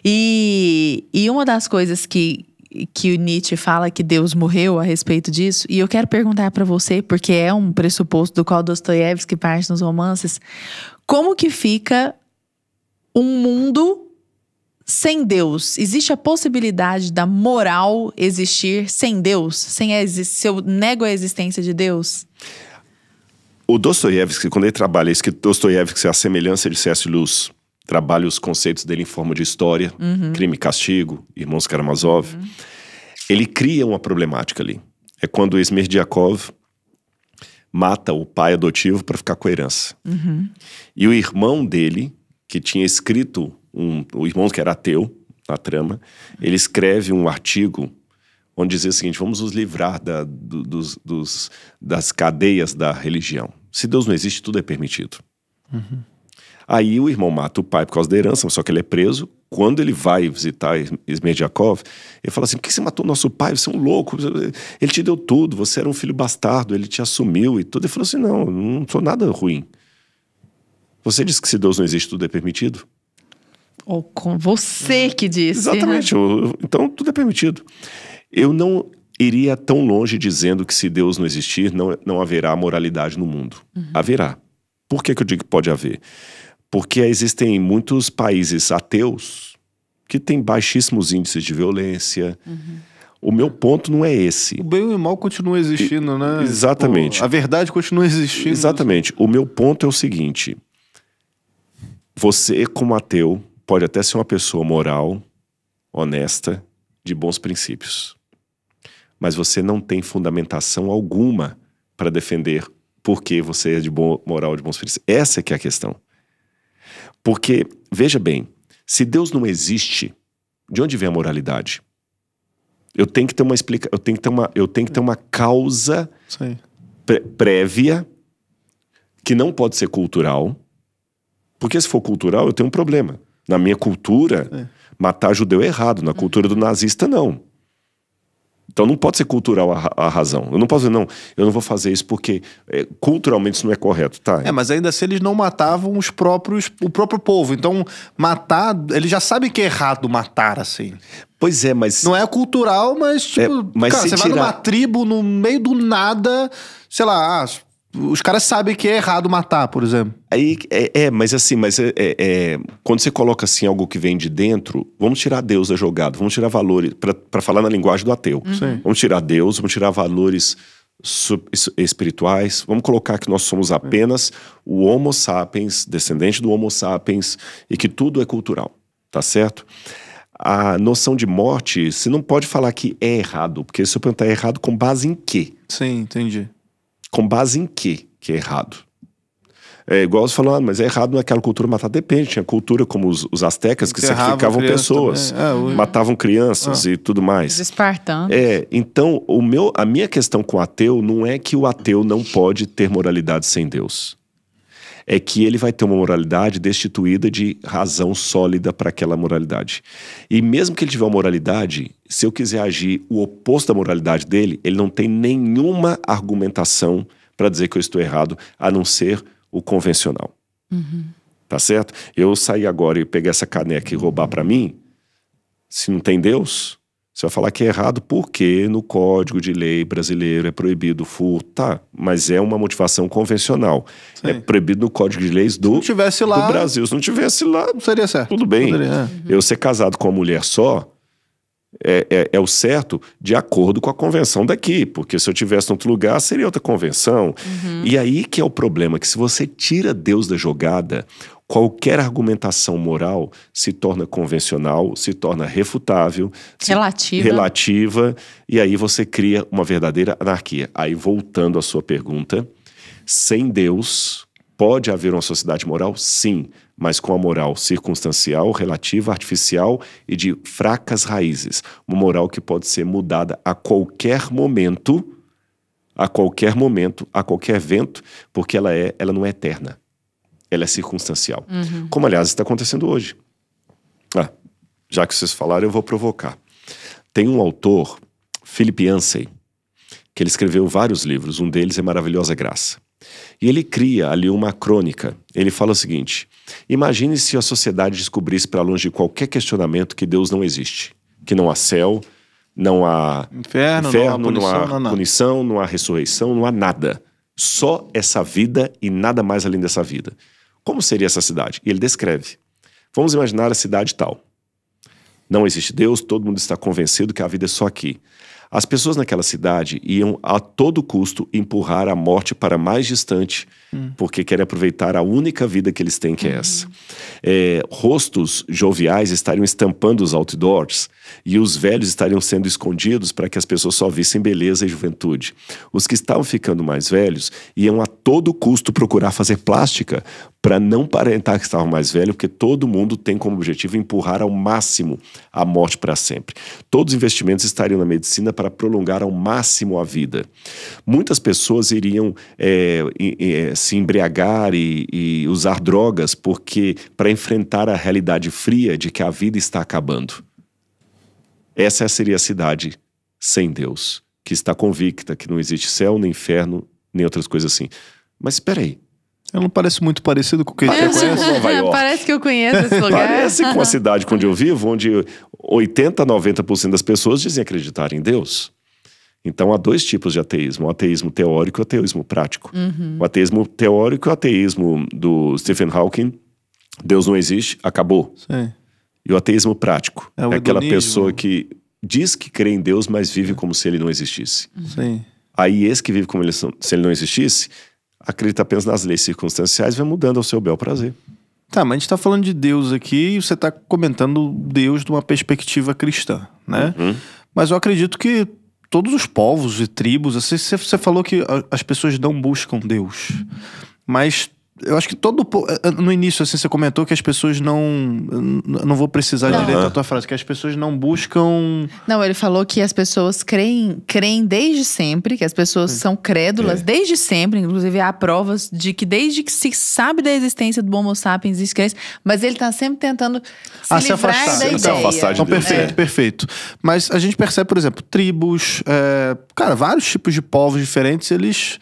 E, e uma das coisas que, que o Nietzsche fala que Deus morreu a respeito disso, e eu quero perguntar para você, porque é um pressuposto do qual Dostoiévski parte nos romances, como que fica um mundo sem Deus? Existe a possibilidade da moral existir sem Deus? Sem se eu nego a existência de Deus? O Dostoiévski, quando ele trabalha isso que Dostoiévski é a semelhança de César Luz, trabalha os conceitos dele em forma de história, uhum. crime e castigo, Irmãos Karamazov. Uhum. Ele cria uma problemática ali. É quando Esmerdiakov mata o pai adotivo para ficar com a herança. Uhum. E o irmão dele, que tinha escrito, um, o irmão que era ateu na trama, ele escreve um artigo onde dizia o seguinte: vamos nos livrar da, do, dos, dos, das cadeias da religião. Se Deus não existe, tudo é permitido. Uhum. Aí o irmão mata o pai por causa da herança, só que ele é preso. Quando ele vai visitar Smerdiakov, ele fala assim: por que você matou nosso pai? Você é um louco. Ele te deu tudo, você era um filho bastardo, ele te assumiu e tudo. Ele falou assim: não, não sou nada ruim. Você disse que se Deus não existe, tudo é permitido? Ou com você que disse. Né? Exatamente. Né? então tudo é permitido. Eu não iria tão longe dizendo que se Deus não existir, não, não haverá moralidade no mundo. Uhum. Haverá. Por que, que eu digo que pode haver? Porque existem muitos países ateus que têm baixíssimos índices de violência. Uhum. O meu ponto não é esse. O bem e o mal continuam existindo, né? e, né? Exatamente. Tipo, a verdade continua existindo. Exatamente. O meu ponto é o seguinte: você, como ateu, pode até ser uma pessoa moral, honesta, de bons princípios. Mas você não tem fundamentação alguma para defender porque você é de boa moral, de bons princípios. Essa é que é a questão. Porque, veja bem, se Deus não existe, de onde vem a moralidade? Eu tenho que ter uma explicação eu tenho que ter uma, eu tenho que ter uma causa prévia que não pode ser cultural. Porque se for cultural, eu tenho um problema. Na minha cultura, é. matar judeu é errado, na é. cultura do nazista não. Então não pode ser cultural a, a, razão. Eu não posso dizer, não, eu não vou fazer isso porque é, culturalmente isso não é correto, tá? É, mas ainda se assim eles não matavam os próprios, o próprio povo. Então, matar, ele já sabe que é errado matar assim. Pois é, mas. Não é cultural, mas, tipo, é, mas cara, você tirar... vai numa tribo no meio do nada, sei lá, ah, os caras sabem que é errado matar, por exemplo. Aí, é, é mas assim, mas é, é, é, quando você coloca assim algo que vem de dentro, vamos tirar Deus da jogada, vamos tirar valores, para falar na linguagem do ateu. Uhum. Vamos tirar Deus, vamos tirar valores espirituais, vamos colocar que nós somos apenas o Homo sapiens, descendente do Homo sapiens, e que tudo é cultural, tá certo? a noção de morte, você não pode falar que é errado, porque se eu perguntar é errado com base em quê? Sim, entendi. Com base em quê que é errado? É igual você falou, ah, mas é errado naquela cultura matar. Depende, tinha cultura como os, os astecas que Enterravam sacrificavam pessoas, é, matavam crianças ah. e tudo mais. Os espartanos. É, então o meu, a minha questão com o ateu não é que o ateu não pode ter moralidade sem Deus é que ele vai ter uma moralidade destituída de razão sólida para aquela moralidade. E mesmo que ele tiver uma moralidade, se eu quiser agir o oposto da moralidade dele, ele não tem nenhuma argumentação para dizer que eu estou errado, a não ser o convencional. Uhum. Tá certo? Eu sair agora e pegar essa caneca e roubar para mim, se não tem Deus, você vai falar que é errado porque no código de lei brasileiro é proibido o furto, tá? Mas é uma motivação convencional. Sim. É proibido no código de leis do, lá, do Brasil. Se não tivesse lá, não seria certo. Tudo bem. Poderia, é. Eu ser casado com uma mulher só, é, é, é, o certo de acordo com a convenção daqui, porque se eu tivesse em outro lugar seria outra convenção. Uhum. E aí que é o problema, que se você tira Deus da jogada, qualquer argumentação moral se torna convencional, se torna refutável, relativa. relativa, e aí você cria uma verdadeira anarquia. Aí voltando à sua pergunta, sem Deus pode haver uma sociedade moral? Sim, mas com a moral circunstancial, relativa, artificial e de fracas raízes. Uma moral que pode ser mudada a qualquer momento, a qualquer momento, a qualquer vento, porque ela, é, ela não é eterna. Ela é circunstancial. Uhum. Como, aliás, está acontecendo hoje. Ah, já que vocês falaram, eu vou provocar. Tem um autor, Philip Yancey, que ele escreveu vários livros, um deles é Maravilhosa Graça. E ele cria ali uma crônica. Ele fala o seguinte: Imagine se a sociedade descobrisse para longe de qualquer questionamento que Deus não existe, que não há céu, não há inferno, inferno não há, punição não há, não há punição, não há ressurreição, não há nada. Só essa vida e nada mais além dessa vida. Como seria essa cidade? E ele descreve. Vamos imaginar a cidade tal. Não existe Deus, todo mundo está convencido que a vida é só aqui. As pessoas naquela cidade iam a todo custo empurrar a morte para mais distante, hum. porque querem aproveitar a única vida que eles têm, que é uhum. essa. É, rostos joviais estariam estampando os outdoors e os velhos estariam sendo escondidos para que as pessoas só vissem beleza e juventude. Os que estavam ficando mais velhos iam a todo custo procurar fazer plástica para não parentar que estavam mais velhos, porque todo mundo tem como objetivo empurrar ao máximo a morte para sempre. Todos os investimentos estariam na medicina para prolongar ao máximo a vida. Muitas pessoas iriam é, é, se embriagar e, e usar drogas porque para enfrentar a realidade fria de que a vida está acabando. Essa seria a cidade sem Deus, que está convicta que não existe céu, nem inferno, nem outras coisas assim. Mas espera aí. Ela não parece muito parecido com o que a gente conhece Parece que eu conheço esse lugar. parece com a cidade onde eu vivo, onde 80, 90% das pessoas dizem acreditar em Deus. Então há dois tipos de ateísmo: o ateísmo teórico e o ateísmo prático. Uhum. O ateísmo teórico é o ateísmo do Stephen Hawking. Deus não existe, acabou. Sim. E o ateísmo prático é, é aquela pessoa que diz que crê em Deus, mas vive como se ele não existisse. Uhum. Sim. Aí esse que vive como ele, se ele não existisse, acredita apenas nas leis circunstanciais, vai mudando ao seu bel prazer. Tá, mas a gente está falando de Deus aqui e você está comentando Deus de uma perspectiva cristã, né? Uhum. Mas eu acredito que todos os povos e tribos, assim, você falou que as pessoas não buscam Deus, mas eu acho que todo eh, eh, no início assim você comentou que as pessoas não não vou precisar não. direito da tua frase que as pessoas não buscam não ele falou que as pessoas creem creem desde sempre que as pessoas hum. são crédulas é. desde sempre inclusive há provas de que desde que se sabe da existência do Homo sapiens existe é mas ele está sempre tentando se, ah, se afastar da então, ideia. Afastar então perfeito é. perfeito mas a gente percebe por exemplo tribos é, cara vários tipos de povos diferentes eles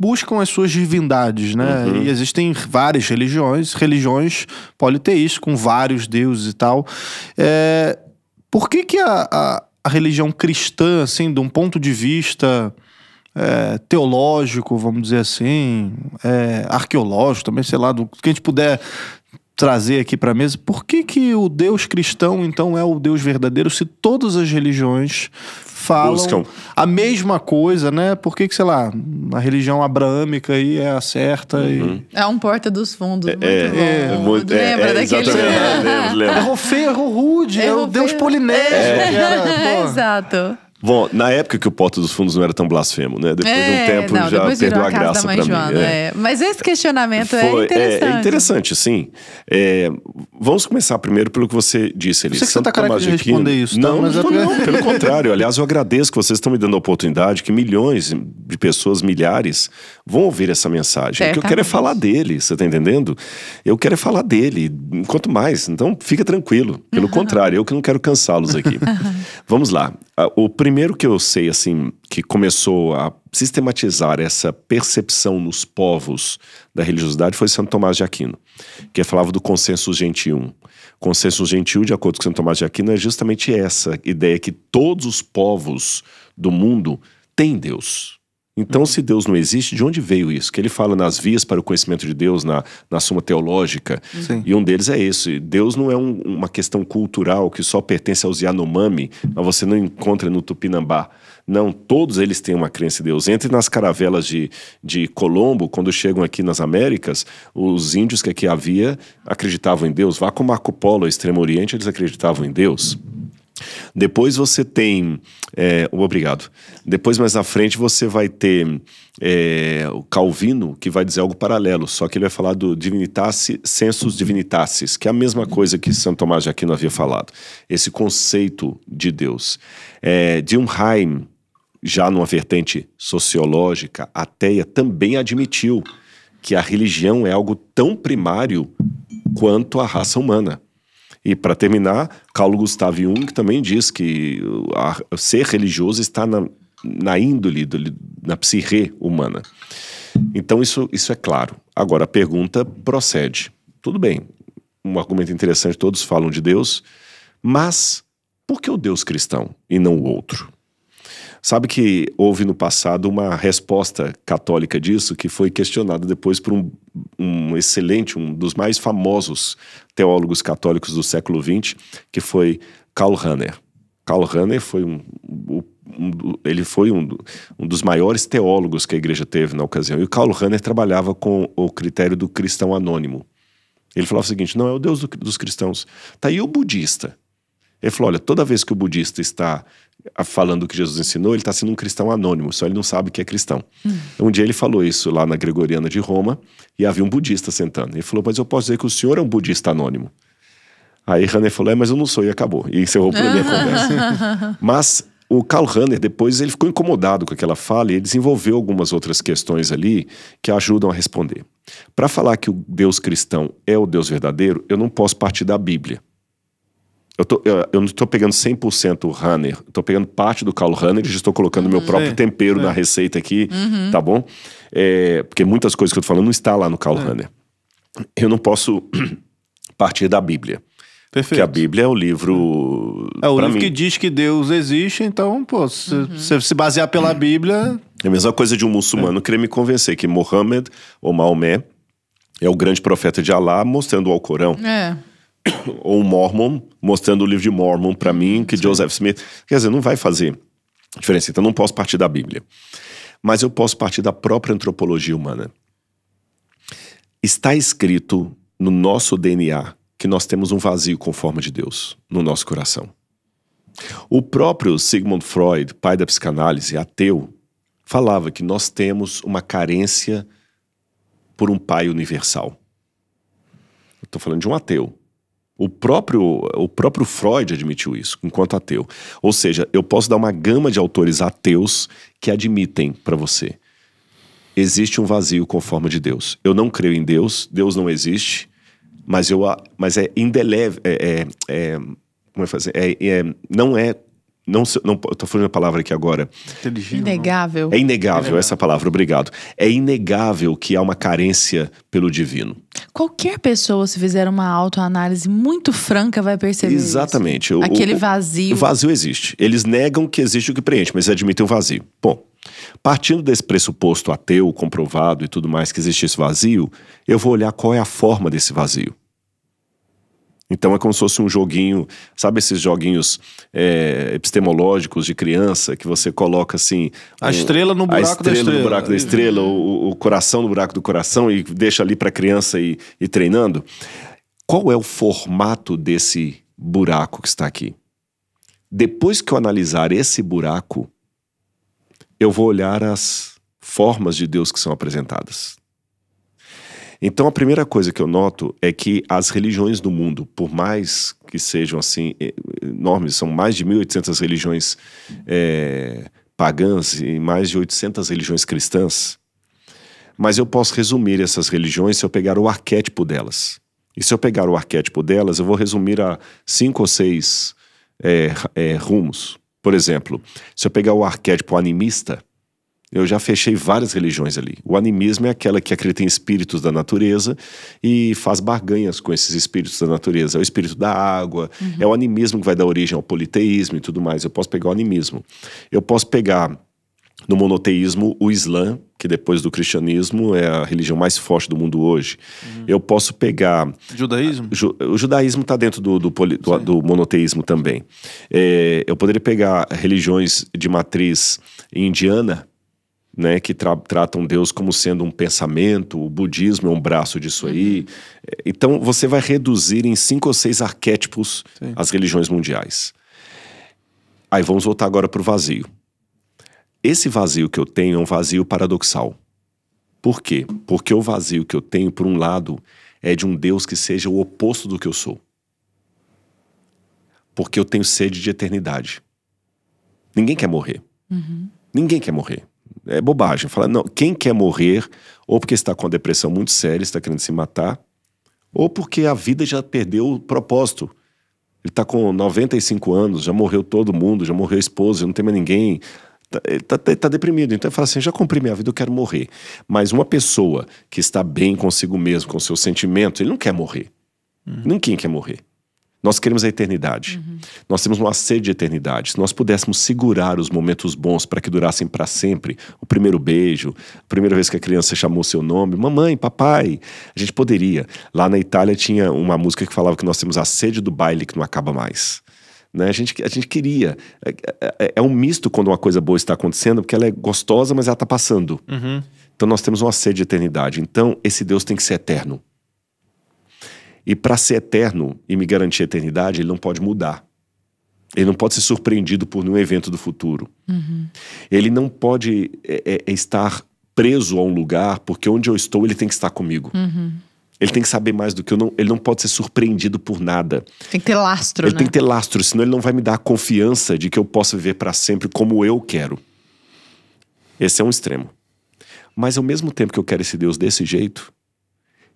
buscam as suas divindades, né? Uhum. E existem várias religiões, religiões politeístas com vários deuses e tal. É, por que que a, a, a, religião cristã, assim, de um ponto de vista é, teológico, vamos dizer assim, é, arqueológico também, sei lá, do que a gente puder trazer aqui para a mesa por que, que o Deus cristão então é o Deus verdadeiro se todas as religiões falam Buscam. a mesma coisa, né? Por que, que sei lá, a religião abraâmica aí é a certa uhum. e... É um porta dos fundos é, muito é, bom. É, é Lembra é, é, daquele... Exatamente, lembro, *laughs* lembro. É o Rude, é, é o Deus polinésio. Era, *laughs* Exato. Bom, na época que o Porta dos Fundos não era tão blasfemo, né? Depois é, de um é, tempo não, já perdeu a, a graça para mim. É. É. Mas esse questionamento é Foi, é interessante. É, interessante, sim. É, vamos começar primeiro pelo que você disse, Elisa. Você tá que Santo responder isso. Não, tá? não, não, pelo contrário. Aliás, eu agradeço que vocês estão me dando a oportunidade, que milhões de pessoas, milhares, vão ouvir essa mensagem. O que eu quero é falar dele, você está entendendo? Eu quero é falar dele, quanto mais. Então, fica tranquilo. Pelo uhum. *laughs* contrário, eu que não quero cansá-los aqui. Uhum. *laughs* Vamos lá. O primeiro primeiro que eu sei, assim, que começou a sistematizar essa percepção nos povos da religiosidade foi Santo Tomás de Aquino, que falava do consenso gentium. Consenso gentil, de acordo com Santo Tomás de Aquino, é justamente essa ideia que todos os povos do mundo têm Deus. Então, uhum. se Deus não existe, de onde veio isso? Que ele fala nas vias para o conhecimento de Deus, na, na Suma Teológica. Uhum. Sim. E um deles é isso. Deus não é um, uma questão cultural que só pertence aos Yanomami, mas você não encontra no Tupinambá. Não, todos eles têm uma crença em Deus. Entre nas caravelas de, de Colombo, quando chegam aqui nas Américas, os índios que aqui havia acreditavam em Deus. Vá com Marco Polo ao Extremo Oriente, eles acreditavam em Deus. Depois você tem. É, obrigado. Depois, mais na frente, você vai ter é, o Calvino, que vai dizer algo paralelo, só que ele vai falar do Divinitatis Sensus Divinitatis, que é a mesma coisa que São Tomás de Aquino havia falado. Esse conceito de Deus. É, Dilmheim, já numa vertente sociológica, ateia, também admitiu que a religião é algo tão primário quanto a raça humana. E para terminar, Carlo Gustav Jung também diz que ser religioso está na, na índole, na psirre humana. Então isso, isso é claro. Agora a pergunta procede. Tudo bem, um argumento interessante, todos falam de Deus, mas por que o Deus cristão e não o outro? Sabe que houve no passado uma resposta católica disso que foi questionada depois por um, um excelente, um dos mais famosos teólogos católicos do século XX, que foi Karl Rahner. Karl Rahner foi um, um, um ele foi um, um, dos maiores teólogos que a igreja teve na ocasião. E o Karl Rahner trabalhava com o critério do cristão anônimo. Ele falava o seguinte: não é o Deus do, dos cristãos. Tá aí o budista. Ele falou: olha, toda vez que o budista está falando o que Jesus ensinou, ele está sendo um cristão anônimo, só ele não sabe que é cristão. Hum. Então, um dia ele falou isso lá na Gregoriana de Roma e havia um budista sentando. Ele falou, mas eu posso dizer que o senhor é um budista anônimo. Aí Hanner falou, é, mas eu não sou, e acabou. E encerrou por ali a conversa. mas o Karl Hanner, depois, ele ficou incomodado com aquela fala e ele desenvolveu algumas outras questões ali que ajudam a responder. Para falar que o Deus cristão é o Deus verdadeiro, eu não posso partir da Bíblia. Eu, tô, eu, eu não estou pegando 100% runner, estou pegando parte do Carl runner e já estou colocando uhum. meu próprio tempero é. na receita aqui, uhum. tá bom? É, porque muitas coisas que eu estou falando não está lá no caldo runner. É. Eu não posso *clears throat* partir da Bíblia. Perfeito. Porque a Bíblia é o livro. É, é o livro mim. que diz que Deus existe, então, pô, se uhum. você uhum. se basear pela Bíblia. É a mesma coisa de um muçulmano é. querer me convencer que Mohammed ou Maomé é o grande profeta de Alá mostrando o Alcorão. É. *coughs* ou um Mormon, mostrando o livro de Mormon para mim, que Sim. Joseph Smith. Quer dizer, não vai fazer diferença. Então, não posso partir da Bíblia. Mas eu posso partir da própria antropologia humana. Está escrito no nosso DNA que nós temos um vazio com forma de Deus no nosso coração. O próprio Sigmund Freud, pai da psicanálise, ateu, falava que nós temos uma carência por um pai universal. Estou falando de um ateu. O próprio, o próprio Freud admitiu isso, enquanto ateu. Ou seja, eu posso dar uma gama de autores ateus que admitem para você. Existe um vazio com forma de Deus. Eu não creio em Deus, Deus não existe, mas, eu, mas é indelével. É, é, é, como é, fazer? é, é não é não, não tô falando a palavra aqui agora. Inegável. É inegável. É inegável essa palavra, obrigado. É inegável que há uma carência pelo divino. Qualquer pessoa, se fizer uma autoanálise muito franca, vai perceber. Exatamente. Aquele vazio. O vazio existe. Eles negam que existe o que preenche, mas admitem o vazio. Bom, partindo desse pressuposto ateu, comprovado e tudo mais, que existe esse vazio, eu vou olhar qual é a forma desse vazio. Então é como se fosse um joguinho, sabe esses joguinhos é, epistemológicos de criança que você coloca assim. A um, estrela no buraco a estrela da estrela. No buraco da estrela, o, o coração no buraco do coração e deixa ali para a criança e ir treinando. Qual é o formato desse buraco que está aqui? Depois que eu analisar esse buraco, eu vou olhar as formas de Deus que são apresentadas. Então a primeira coisa que eu noto é que as religiões do mundo, por mais que sejam assim eh, enormes, são mais de 1.800 religiões é, pagãs e mais de 800 religiões cristãs, mas eu posso resumir essas religiões se eu pegar o arquétipo delas. E se eu pegar o arquétipo delas, eu vou resumir a cinco ou seis é, é, rumos. Por exemplo, se eu pegar o arquétipo animista, eu já fechei várias religiões ali. O animismo é aquela que acredita em espíritos da natureza e faz barganhas com esses espíritos da natureza. É o espírito da água, uhum. é o animismo que vai dar origem ao politeísmo e tudo mais. Eu posso pegar o animismo. Eu posso pegar no monoteísmo o Islã, que depois do cristianismo é a religião mais forte do mundo hoje. Uhum. Eu posso pegar. Judaísmo? Ju, o judaísmo está dentro do, do, poli, do, do, monoteísmo também. É, eu poderia pegar religiões de matriz indiana né, que tra tratam Deus como sendo um pensamento, o budismo é um braço disso aí. Uhum. É, então você vai reduzir em cinco ou seis arquétipos Sim. as religiões mundiais. Aí vamos voltar agora para o vazio. Esse vazio que eu tenho é um vazio paradoxal. Por quê? Porque o vazio que eu tenho, por um lado, é de um Deus que seja o oposto do que eu sou. Porque eu tenho sede de eternidade. Ninguém quer morrer. Uhum. Ninguém quer morrer é bobagem. Fala, não, quem quer morrer, ou porque está com uma depressão muito séria, está querendo se matar, ou porque a vida já perdeu o propósito. Ele está com 95 anos, já morreu todo mundo, já morreu a esposa, não tem mais ninguém. Tá, ele Está tá, tá deprimido. Então ele fala assim: já cumpri minha vida, eu quero morrer. Mas uma pessoa que está bem consigo mesmo, com seus sentimentos, ele não quer morrer. Uhum. Ninguém quer morrer. Nós queremos a eternidade. Uhum. Nós temos uma sede de eternidade. Se nós pudéssemos segurar os momentos bons para que durassem para sempre, o primeiro beijo, a primeira vez que a criança chamou seu nome, mamãe, papai, a gente poderia. Lá na Itália tinha uma música que falava que nós temos a sede do baile que não acaba mais. Né? A, gente, a gente queria. É, é, é, é um misto quando uma coisa boa está acontecendo, porque ela é gostosa, mas ela está passando. Uhum. Então nós temos uma sede de eternidade. Então esse Deus tem que ser eterno. E para ser eterno e me garantir eternidade, ele não pode mudar. Ele não pode ser surpreendido por nenhum evento do futuro. Uhum. Ele não pode é, é, é, estar preso a um lugar, porque onde eu estou, ele tem que estar comigo. Uhum. Ele tem que saber mais do que eu não. Ele não pode ser surpreendido por nada. Tem que ter lastro. Ele né? tem que ter lastro, senão ele não vai me dar a confiança de que eu posso viver para sempre como eu quero. Esse é um extremo. Mas ao mesmo tempo que eu quero esse Deus desse jeito,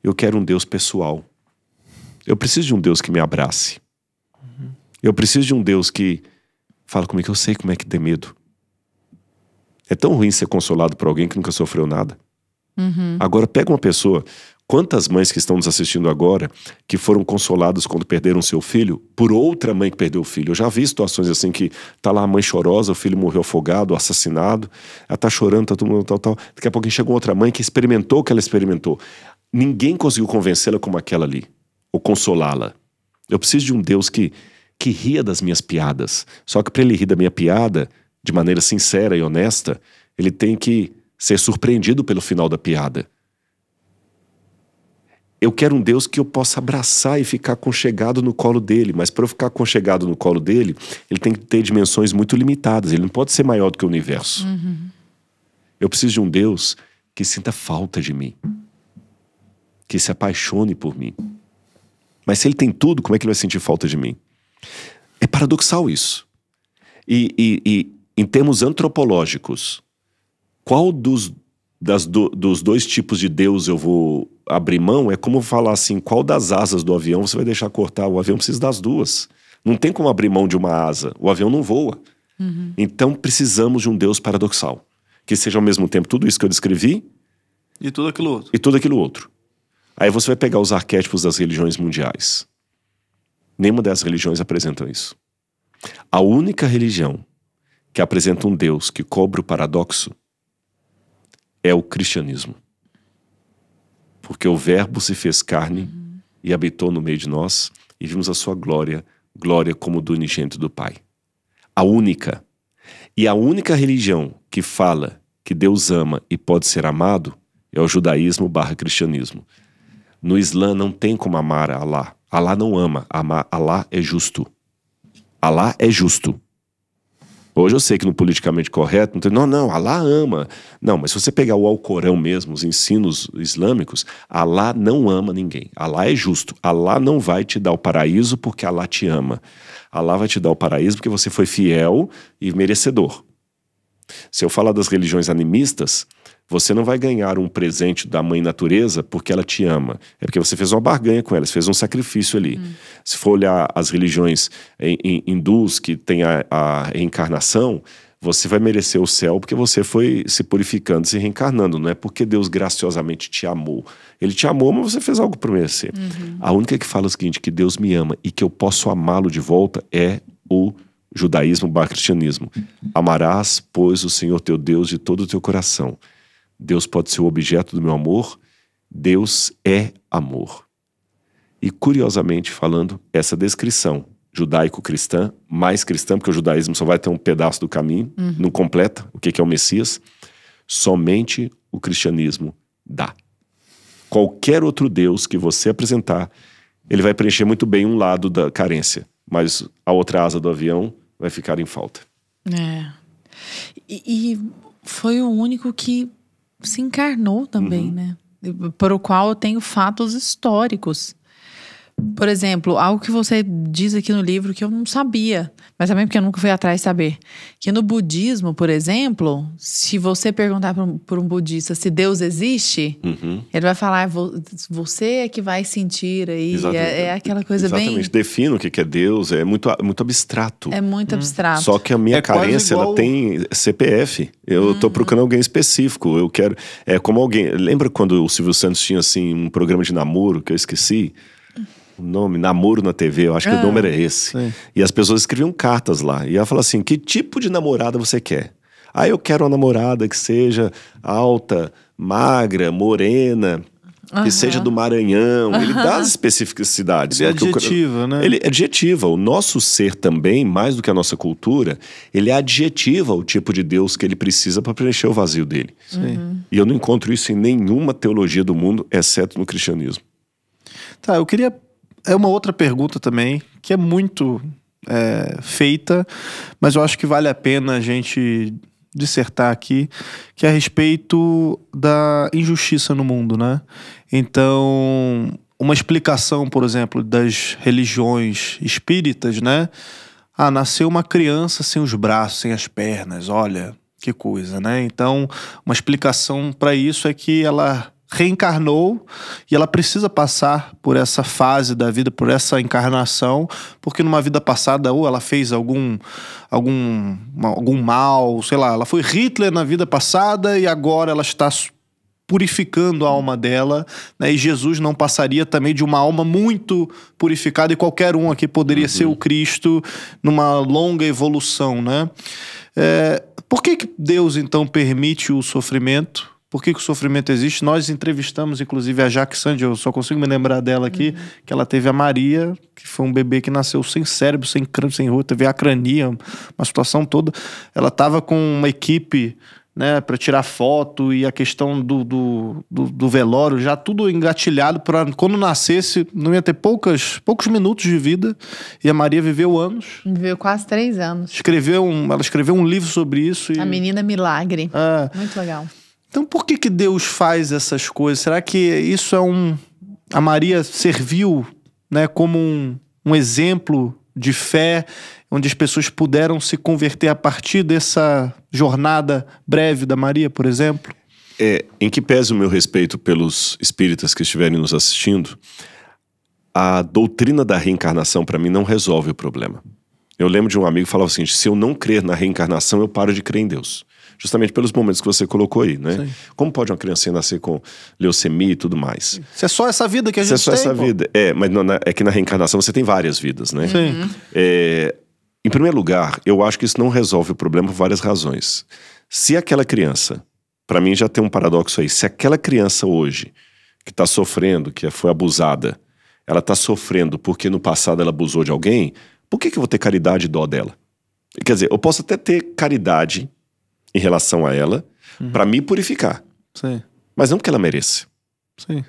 eu quero um Deus pessoal. Eu preciso de um Deus que me abrace. Uhum. Eu preciso de um Deus que fala comigo, é eu sei como é que tem medo. É tão ruim ser consolado por alguém que nunca sofreu nada. Uhum. Agora, pega uma pessoa. Quantas mães que estão nos assistindo agora que foram consoladas quando perderam seu filho por outra mãe que perdeu o filho? Eu já vi situações assim que tá lá a mãe chorosa, o filho morreu afogado, assassinado, ela tá chorando, tá todo mundo tal, tal. Daqui a pouco chega outra mãe que experimentou o que ela experimentou. Ninguém conseguiu convencê-la como aquela ali ou consolá-la. Eu preciso de um Deus que, que ria das minhas piadas. Só que para ele rir da minha piada, de maneira sincera e honesta, ele tem que ser surpreendido pelo final da piada. Eu quero um Deus que eu possa abraçar e ficar conchegado no colo dele, mas para eu ficar conchegado no colo dele, ele tem que ter dimensões muito limitadas, ele não pode ser maior do que o universo. Uhum. Eu preciso de um Deus que sinta falta de mim, que se apaixone por mim. Mas se ele tem tudo, como é que ele vai sentir falta de mim? É paradoxal isso. E, e, e em termos antropológicos, qual dos, das do, dos dois tipos de Deus eu vou abrir mão? É como falar assim: qual das asas do avião você vai deixar cortar? O avião precisa das duas. Não tem como abrir mão de uma asa. O avião não voa. Uhum. Então precisamos de um Deus paradoxal que seja ao mesmo tempo tudo isso que eu descrevi e tudo aquilo outro. E tudo aquilo outro. Aí você vai pegar os arquétipos das religiões mundiais. Nenhuma dessas religiões apresenta isso. A única religião que apresenta um Deus que cobra o paradoxo é o cristianismo. Porque o Verbo se fez carne uhum. e habitou no meio de nós e vimos a sua glória, glória como do unigênito do Pai. A única. E a única religião que fala que Deus ama e pode ser amado é o judaísmo barra cristianismo. No Islã não tem como amar a Allah. Allah não ama, amar Allah é justo. Allah é justo. Hoje eu sei que no politicamente correto, não, tem, não, não, Allah ama. Não, mas se você pegar o Alcorão mesmo, os ensinos islâmicos, Allah não ama ninguém. Allah é justo. Allah não vai te dar o paraíso porque Allah te ama. Allah vai te dar o paraíso porque você foi fiel e merecedor. Se eu falar das religiões animistas, você não vai ganhar um presente da mãe natureza porque ela te ama. É porque você fez uma barganha com ela, você fez um sacrifício ali. Hum. Se for olhar as religiões eh, hindus que tem a, a reencarnação, você vai merecer o céu porque você foi se purificando, se reencarnando. Não é porque Deus graciosamente te amou. Ele te amou, mas você fez algo para merecer. Uhum. A única que fala o seguinte: que Deus me ama e que eu posso amá-lo de volta é o judaísmo barra cristianismo. Amarás, pois, o Senhor teu Deus de todo o teu coração, Deus pode ser o objeto do meu amor, Deus é amor. E curiosamente falando, essa descrição judaico-cristã, mais cristã, porque o judaísmo só vai ter um pedaço do caminho, uhum. não completa o que é o Messias, somente o cristianismo dá. Qualquer outro Deus que você apresentar, ele vai preencher muito bem um lado da carência, mas a outra asa do avião vai ficar em falta. É. E, e foi o único que se encarnou também, uhum. né? Por o qual eu tenho fatos históricos por exemplo, algo que você diz aqui no livro que eu não sabia, mas também porque eu nunca fui atrás saber. Que no budismo, por exemplo, se você perguntar para um, um, budista se Deus existe, uhum. ele vai falar, ah, você é que vai sentir aí. É, é, aquela coisa Exatamente. bem. Exatamente. Defino o que é Deus, é muito, muito abstrato. É muito hum. abstrato. Só que a minha é carência, igual... ela tem CPF. Eu estou uhum. procurando alguém específico. Eu quero. É como alguém. Lembra quando o Silvio Santos tinha assim um programa de namoro que eu esqueci? o nome, Namoro na TV, eu acho que ah, o nome era esse. Sim. E as pessoas escreviam cartas lá. E ela falava assim: que tipo de namorada você quer? Ah, eu quero uma namorada que seja alta, magra, morena, que uhum. seja do Maranhão. Uhum. Ele dá as especificidades. Ele é, é adjetiva, né? Ele é adjetiva. O nosso ser também, mais do que a nossa cultura, ele é adjetiva o tipo de Deus que ele precisa para preencher o vazio dele. Uhum. E eu não encontro isso em nenhuma teologia do mundo, exceto no cristianismo. Tá, eu queria é uma outra pergunta também, que é muito é, feita, mas eu acho que vale a pena a gente dissertar aqui, que é a respeito da injustiça no mundo, né? Então, uma explicação, por exemplo, das religiões espíritas, né? Ah, nasceu uma criança sem os braços, sem as pernas, olha, que coisa, né? Então, uma explicação para isso é que ela reencarnou e ela precisa passar por essa fase da vida, por essa encarnação, porque numa vida passada ou ela fez algum algum algum mal, sei lá, ela foi Hitler na vida passada e agora ela está purificando a alma dela, né? E Jesus não passaria também de uma alma muito purificada e qualquer um aqui poderia uhum. ser o uhum. Cristo numa longa evolução, né? É, por que, que Deus então permite o sofrimento? por que, que, o sofrimento existe. Nós entrevistamos, inclusive, a Jaque Sandy, eu só consigo me lembrar dela aqui, uhum. que ela teve a Maria, que foi um bebê que nasceu sem cérebro, sem crânio, sem rosto, teve a crania, uma situação toda. Ela estava com uma equipe né, para tirar foto e a questão do, do, do, do velório, já tudo engatilhado para quando nascesse, não ia ter poucas, poucos minutos de vida. E a Maria viveu anos. Viveu quase três anos. Escreveu um, ela escreveu um livro sobre isso. E... A Menina Milagre. É. Muito legal. Então por que, que Deus faz essas coisas? Será que isso é um. A Maria serviu né, como um, um exemplo de fé, onde as pessoas puderam se converter a partir dessa jornada breve da Maria, por exemplo? É, em que pese o meu respeito pelos espíritas que estiverem nos assistindo, a doutrina da reencarnação para mim não resolve o problema. Eu lembro de um amigo que falava o seguinte: se eu não crer na reencarnação, eu paro de crer em Deus justamente pelos momentos que você colocou aí, né? Sim. Como pode uma criança nascer com leucemia e tudo mais? Isso é só essa vida que a gente Isso é só tem, essa pô. vida. É, mas não, é que na reencarnação você tem várias vidas, né? Sim. Uhum. É, em primeiro lugar, eu acho que isso não resolve o problema por várias razões. Se aquela criança, para mim já tem um paradoxo aí, se aquela criança hoje que está sofrendo, que foi abusada, ela está sofrendo porque no passado ela abusou de alguém, por que, que eu vou ter caridade e dó dela? Quer dizer, eu posso até ter caridade em relação a ela uhum. para me purificar. Sim. Mas não porque ela merece. Sim.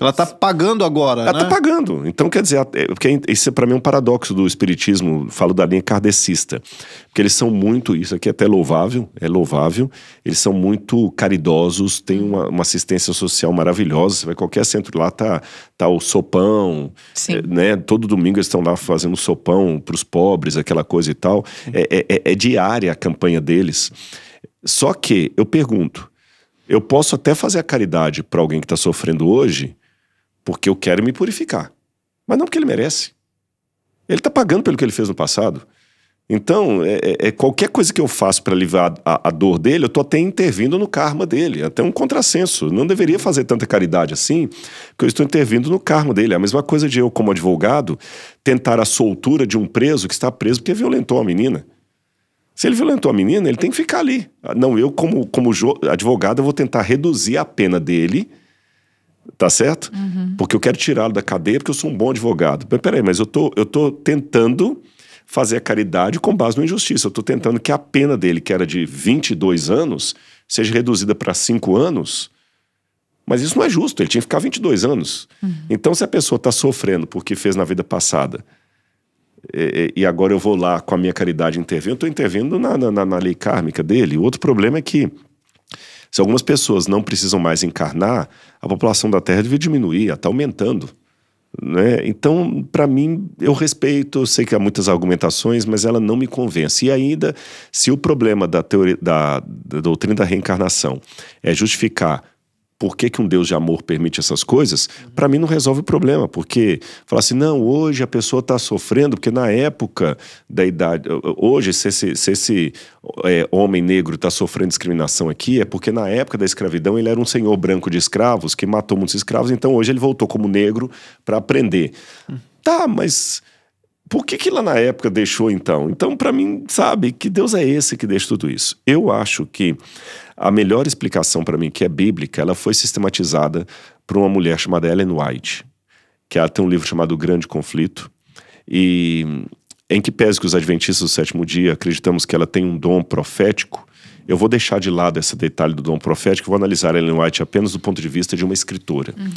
Ela tá pagando agora, Ela tá né? tá pagando. Então, quer dizer, é, porque isso é, para mim é um paradoxo do espiritismo, falo da linha kardecista. Porque eles são muito, isso aqui é até louvável, é louvável, eles são muito caridosos, têm uhum. uma, uma assistência social maravilhosa. Você vai qualquer centro lá, tá, tá o sopão, é, né? Todo domingo eles estão lá fazendo sopão para os pobres, aquela coisa e tal. É, é, é, é diária a campanha deles. Só que eu pergunto, eu posso até fazer a caridade para alguém que está sofrendo hoje, porque eu quero me purificar, mas não porque ele merece. Ele está pagando pelo que ele fez no passado. Então, é, é, é qualquer coisa que eu faço para aliviar a, a, dor dele, eu estou até intervindo no karma dele. É até um contrassenso. Não deveria fazer tanta caridade assim, porque eu estou intervindo no karma dele. É a mesma coisa de eu, como advogado, tentar a soltura de um preso que está preso porque violentou a menina. Se ele violentou a menina, ele tem que ficar ali. Não, eu, como, como advogado, eu vou tentar reduzir a pena dele, tá certo? Uhum. Porque eu quero tirá-lo da cadeia, porque eu sou um bom advogado. Mas peraí, mas eu tô, eu tô tentando fazer a caridade com base na injustiça. Eu tô tentando que a pena dele, que era de 22 anos, seja reduzida para 5 anos. Mas isso não é justo, ele tinha que ficar 22 anos. Uhum. Então, se a pessoa está sofrendo porque fez na vida passada e, e agora eu vou lá com a minha caridade intervir. Eu estou intervindo na, na, na lei kármica dele. O outro problema é que se algumas pessoas não precisam mais encarnar, a população da Terra devia diminuir, está aumentando. Né? Então, para mim, eu respeito, eu sei que há muitas argumentações, mas ela não me convence. E ainda, se o problema da, teoria, da, da doutrina da reencarnação é justificar por que, que um Deus de amor permite essas coisas, para mim não resolve o problema, porque falar assim, não, hoje a pessoa está sofrendo, porque na época da idade, hoje se esse, se esse é, homem negro está sofrendo discriminação aqui, é porque na época da escravidão ele era um senhor branco de escravos que matou muitos escravos, então hoje ele voltou como negro para aprender. Hum. Tá, mas por que que lá na época deixou então? Então, para mim, sabe, que Deus é esse que deixa tudo isso. Eu acho que a melhor explicação para mim, que é bíblica, ela foi sistematizada por uma mulher chamada Ellen White, que ela tem um livro chamado o Grande Conflito, e em que pese que os adventistas do sétimo dia acreditamos que ela tem um dom profético, eu vou deixar de lado esse detalhe do dom profético e vou analisar Ellen White apenas do ponto de vista de uma escritora. Uhum.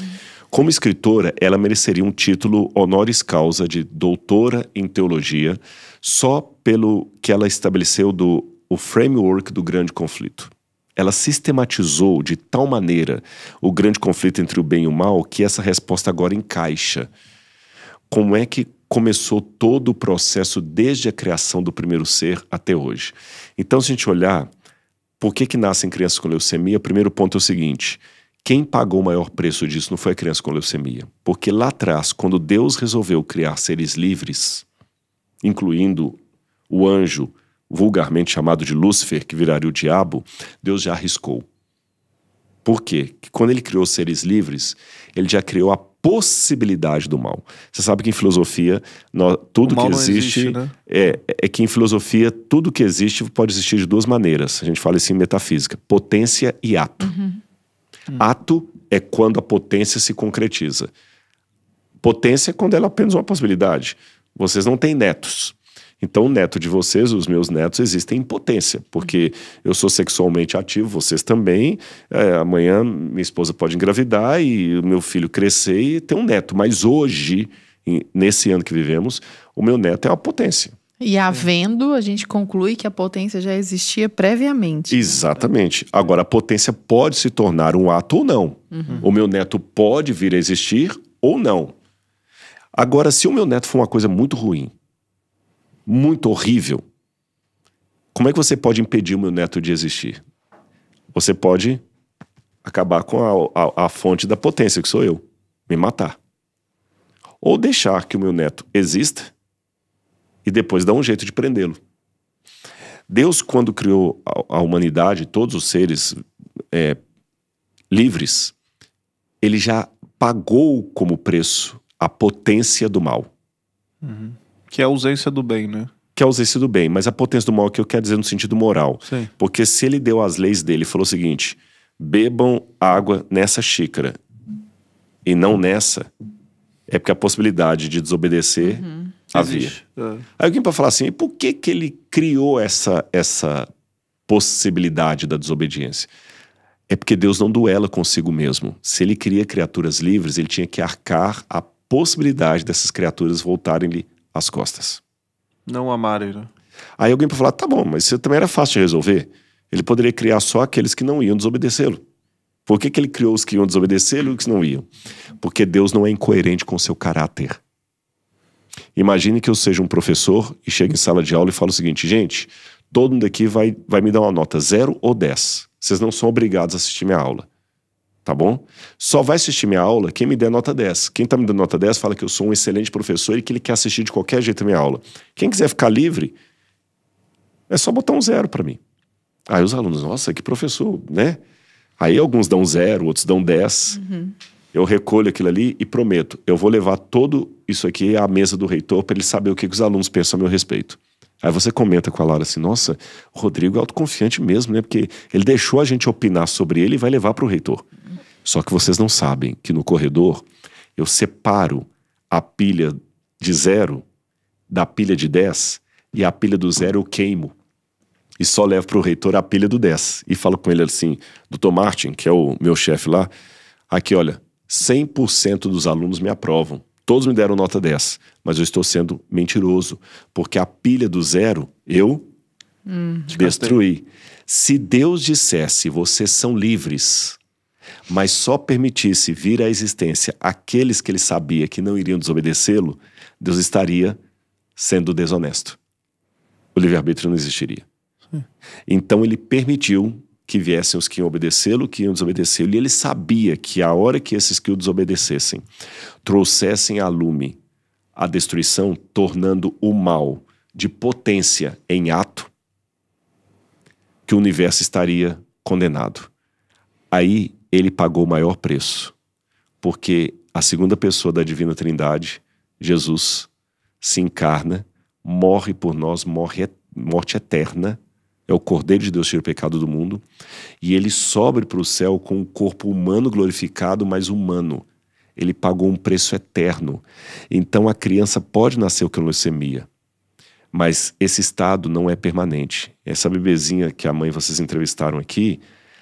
Como escritora, ela mereceria um título honoris causa de doutora em teologia, só pelo que ela estabeleceu do o framework do grande conflito. Ela sistematizou de tal maneira o grande conflito entre o bem e o mal que essa resposta agora encaixa. Como é que começou todo o processo desde a criação do primeiro ser até hoje? Então, se a gente olhar por que, que nascem crianças com leucemia, o primeiro ponto é o seguinte: quem pagou o maior preço disso não foi a criança com leucemia. Porque lá atrás, quando Deus resolveu criar seres livres, incluindo o anjo, vulgarmente chamado de Lúcifer, que viraria o diabo, Deus já arriscou. Por quê? Que quando ele criou seres livres, ele já criou a possibilidade do mal. Você sabe que em filosofia, tudo que existe, existe né? é, é que em filosofia tudo que existe pode existir de duas maneiras. A gente fala assim em metafísica, potência e ato. Uhum. Hum. Ato é quando a potência se concretiza. Potência é quando ela é apenas uma possibilidade. Vocês não têm netos. Então, o neto de vocês, os meus netos, existem em potência, porque eu sou sexualmente ativo, vocês também. É, amanhã minha esposa pode engravidar e o meu filho crescer e ter um neto. Mas hoje, nesse ano que vivemos, o meu neto é uma potência. E é. havendo, a gente conclui que a potência já existia previamente. Exatamente. Agora, a potência pode se tornar um ato ou não. Uhum. O meu neto pode vir a existir ou não. Agora, se o meu neto for uma coisa muito ruim, muito horrível, como é que você pode impedir o meu neto de existir? Você pode acabar com a, a, a fonte da potência, que sou eu, me matar. Ou deixar que o meu neto exista e depois dá um jeito de prendê-lo. Deus, quando criou a, humanidade, todos os seres é, livres, ele já pagou como preço a potência do mal. Uhum. Que é a ausência do bem, né? Que é a ausência do bem, mas a potência do mal é que eu quero dizer no sentido moral. Sim. Porque se ele deu as leis dele e falou o seguinte: bebam água nessa xícara e não nessa, é porque a possibilidade de desobedecer uhum. Havia. É. Aí alguém para falar assim, por que, que ele criou essa, essa possibilidade da desobediência? É porque Deus não duela consigo mesmo. Se ele cria criaturas livres, ele tinha que arcar a possibilidade dessas criaturas voltarem-lhe as costas. Não amarem, né? Aí alguém para falar, tá bom, mas isso também era fácil de resolver. Ele poderia criar só aqueles que não iam desobedecê-lo. Por que, que ele criou os que iam desobedecê-lo e os que não iam? Porque Deus não é incoerente com seu caráter. Imagine que eu seja um professor e chegue em sala de aula e falo o seguinte: gente, todo mundo aqui vai, vai me dar uma nota 0 ou 10. Vocês não são obrigados a assistir minha aula. Tá bom? Só vai assistir minha aula quem me der nota 10. Quem tá me dando nota 10 fala que eu sou um excelente professor e que ele quer assistir de qualquer jeito a minha aula. Quem quiser ficar livre, é só botar um zero para mim. Aí os alunos, nossa, que professor, né? Aí alguns dão zero, outros dão 10. Uhum. Eu recolho aquilo ali e prometo, eu vou levar todo isso aqui à mesa do reitor para ele saber o que, que os alunos pensam a meu respeito. Aí você comenta com a Laura assim: nossa, o Rodrigo é autoconfiante mesmo, né? Porque ele deixou a gente opinar sobre ele e vai levar para o reitor. Só que vocês não sabem que no corredor eu separo a pilha de zero da pilha de 10 e a pilha do zero eu queimo. E só levo para o reitor a pilha do 10. E falo com ele assim: doutor Martin, que é o meu chefe lá, aqui olha, 100% dos alunos me aprovam. Todos me deram nota 10, mas eu estou sendo mentiroso, porque a pilha do zero eu hum, destruí. Se Deus dissesse, vocês são livres, mas só permitisse vir à existência aqueles que ele sabia que não iriam desobedecê-lo, Deus estaria sendo desonesto. O livre-arbítrio não existiria. Sim. Então ele permitiu que viessem os que iam obedecê-lo, que iam desobedecê-lo. E ele sabia que a hora que esses que o desobedecessem trouxessem a lume a destruição, tornando o mal de potência em ato, que o universo estaria condenado. Aí ele pagou o maior preço, porque a segunda pessoa da Divina Trindade, Jesus, se encarna, morre por nós, morre, morte eterna, é o Cordeiro de Deus tira o pecado do mundo, e ele sobe para o céu com o um corpo humano glorificado, mas humano. Ele pagou um preço eterno. Então a criança pode nascer com leucemia, mas esse estado não é permanente. Essa bebezinha que a mãe vocês entrevistaram aqui,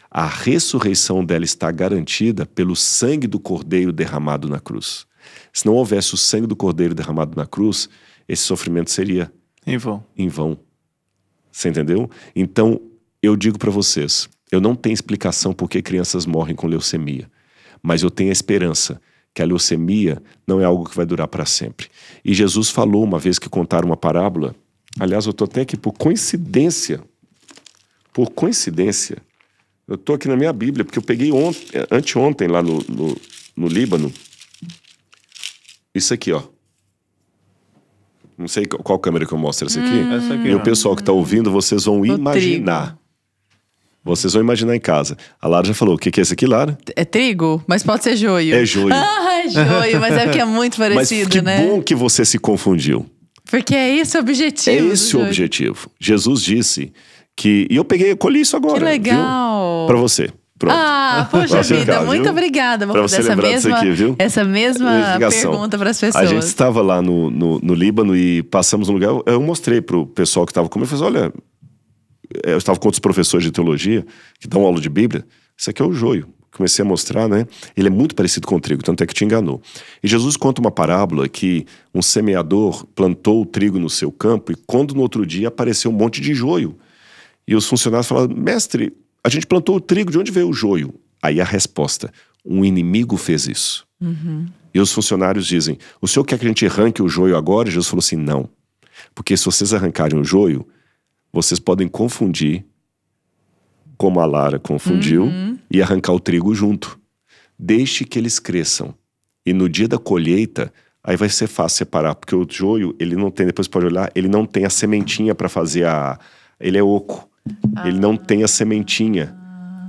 a ressurreição dela está garantida pelo sangue do Cordeiro derramado na cruz. Se não houvesse o sangue do Cordeiro derramado na cruz, esse sofrimento seria em vão. Em vão. Você entendeu? Então, eu digo para vocês, eu não tenho explicação por que crianças morrem com leucemia, mas eu tenho a esperança que a leucemia não é algo que vai durar para sempre. E Jesus falou uma vez que contaram uma parábola, aliás, eu tô até aqui por coincidência, por coincidência, eu tô aqui na minha Bíblia, porque eu peguei ontem, anteontem lá no, no, no Líbano, isso aqui, ó. Não sei qual câmera que eu mostro essa aqui. Hum. Essa aqui e não. o pessoal que está ouvindo, vocês vão no imaginar. Trigo. Vocês vão imaginar em casa. A Lara já falou, o que, que é esse aqui, Lara? É trigo, mas pode ser joio. É joio. *laughs* ah, é joio, mas é porque é muito *laughs* parecido, mas que né? que bom que você se confundiu. Porque é esse o objetivo. É esse o objetivo. Jesus disse que... E eu peguei, eu colhi isso agora. Que legal. Para você. Pronto. Ah, poxa vida, ficar, muito viu? obrigada. Vou pra fazer essa mesma, aqui, viu? Essa mesma pergunta para as pessoas. A gente estava lá no, no, no, Líbano e passamos um lugar. Eu, eu mostrei para o pessoal que estava comigo, eu falei: assim, olha, é, eu estava com outros professores de teologia que dão aula de Bíblia. Isso aqui é o joio. Comecei a mostrar, né? Ele é muito parecido com o trigo, tanto é que te enganou. E Jesus conta uma parábola que um semeador plantou o trigo no seu campo e quando no outro dia apareceu um monte de joio. E os funcionários falaram: mestre, a gente plantou o trigo, de onde veio o joio? Aí a resposta: um inimigo fez isso. Uhum. E os funcionários dizem: o senhor quer que a gente arranque o joio agora? E Jesus falou assim: não. Porque se vocês arrancarem o joio, vocês podem confundir, como a Lara confundiu, uhum. e arrancar o trigo junto. Deixe que eles cresçam. E no dia da colheita, aí vai ser fácil separar, porque o joio, ele não tem, depois pode olhar, ele não tem a sementinha para fazer a. Ele é oco. Ah. Ele não tem a sementinha.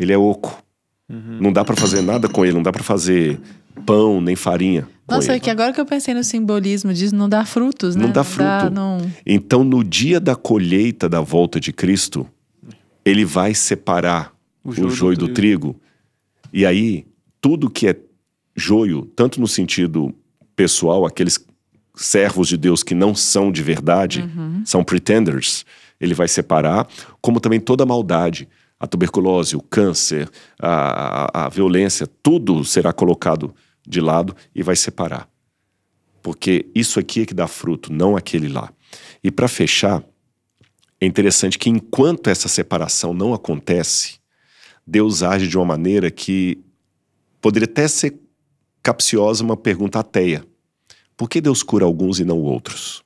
Ele é oco. Uhum. Não dá para fazer nada com ele, não dá para fazer pão nem farinha. Nossa, é que agora que eu pensei no simbolismo diz não dá frutos, né? Não dá fruto. dá, não... Então, no dia da colheita da volta de Cristo, ele vai separar o joio, o joio do, do trigo. trigo. E aí, tudo que é joio, tanto no sentido pessoal, aqueles servos de Deus que não são de verdade, uhum. são pretenders ele vai separar, como também toda a maldade, a tuberculose, o câncer, a, a, a violência, tudo será colocado de lado e vai separar. Porque isso aqui é que dá fruto, não aquele lá. E para fechar, é interessante que enquanto essa separação não acontece, Deus age de uma maneira que poderia até ser capciosa uma pergunta ateia. Por que Deus cura alguns e não outros?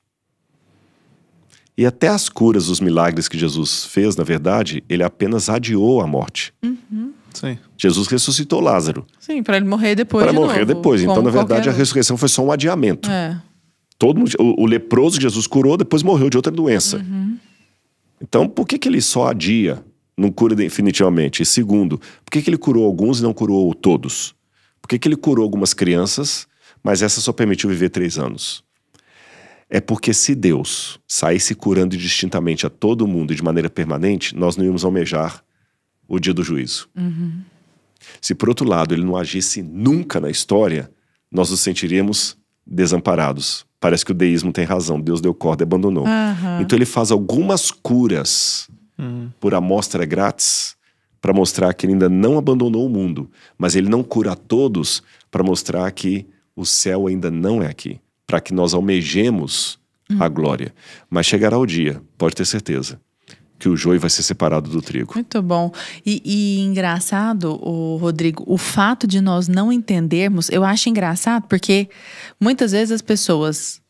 E até as curas, os milagres que Jesus fez, na verdade, ele apenas adiou a morte. Uhum. Sim. Jesus ressuscitou Lázaro. Sim, para ele morrer depois. Para de morrer novo, depois. Então, na verdade, a ressurreição foi só um adiamento. É. Todo mundo, o, o, leproso que Jesus curou depois morreu de outra doença. Uhum. Então, por que, que ele só adia, não cura definitivamente? E segundo, por que, que ele curou alguns e não curou todos? Por que, que ele curou algumas crianças, mas essa só permitiu viver três anos? É porque se Deus saísse curando distintamente a todo mundo de maneira permanente, nós não íamos almejar o dia do juízo. Uhum. Se, por outro lado, ele não agisse nunca na história, nós nos sentiríamos desamparados. Parece que o deísmo tem razão, Deus deu corda e abandonou. Uhum. Então ele faz algumas curas uhum. por amostra grátis para mostrar que ele ainda não abandonou o mundo, mas ele não cura todos para mostrar que o céu ainda não é aqui para que nós almejemos hum. a uhum. glória. Mas chegará o dia, pode ter certeza, que o joio vai ser separado do trigo. Muito bom. E, e, engraçado, o Rodrigo, o fato de nós não entendermos, eu acho engraçado porque muitas vezes as pessoas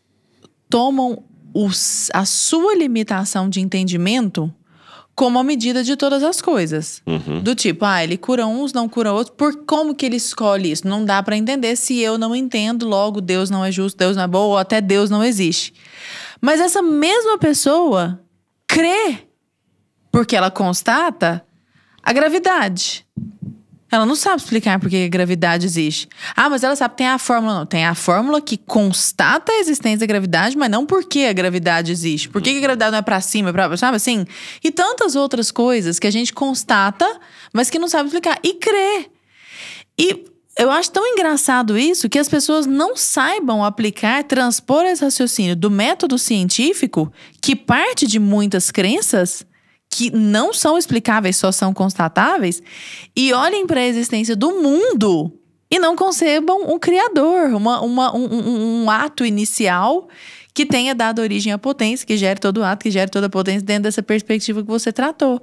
tomam os, a sua limitação de entendimento como a medida de todas as coisas. Uhum. Do tipo, ah, ele cura uns, não cura outros. Por como que ele escolhe isso? Não dá para entender se eu não entendo, logo Deus não é justo, Deus não é bom, ou até Deus não existe. Mas essa mesma pessoa crê, porque ela constata a gravidade. Ela não sabe explicar por que a gravidade existe. Ah, mas ela sabe que tem a fórmula. Não, tem a fórmula que constata a existência da gravidade, mas não por que a gravidade existe. Por que, a gravidade não é para cima, é pra, sabe assim? E tantas outras coisas que a gente constata, mas que não sabe explicar. E crê. E eu acho tão engraçado isso que as pessoas não saibam aplicar, transpor esse raciocínio do método científico, que parte de muitas crenças, que não são explicáveis, só são constatáveis, e olhem para a existência do mundo e não concebam um criador, uma, uma um, um, um ato inicial que tenha dado origem à potência, que gere todo o ato, que gere toda a potência dentro dessa perspectiva que você tratou.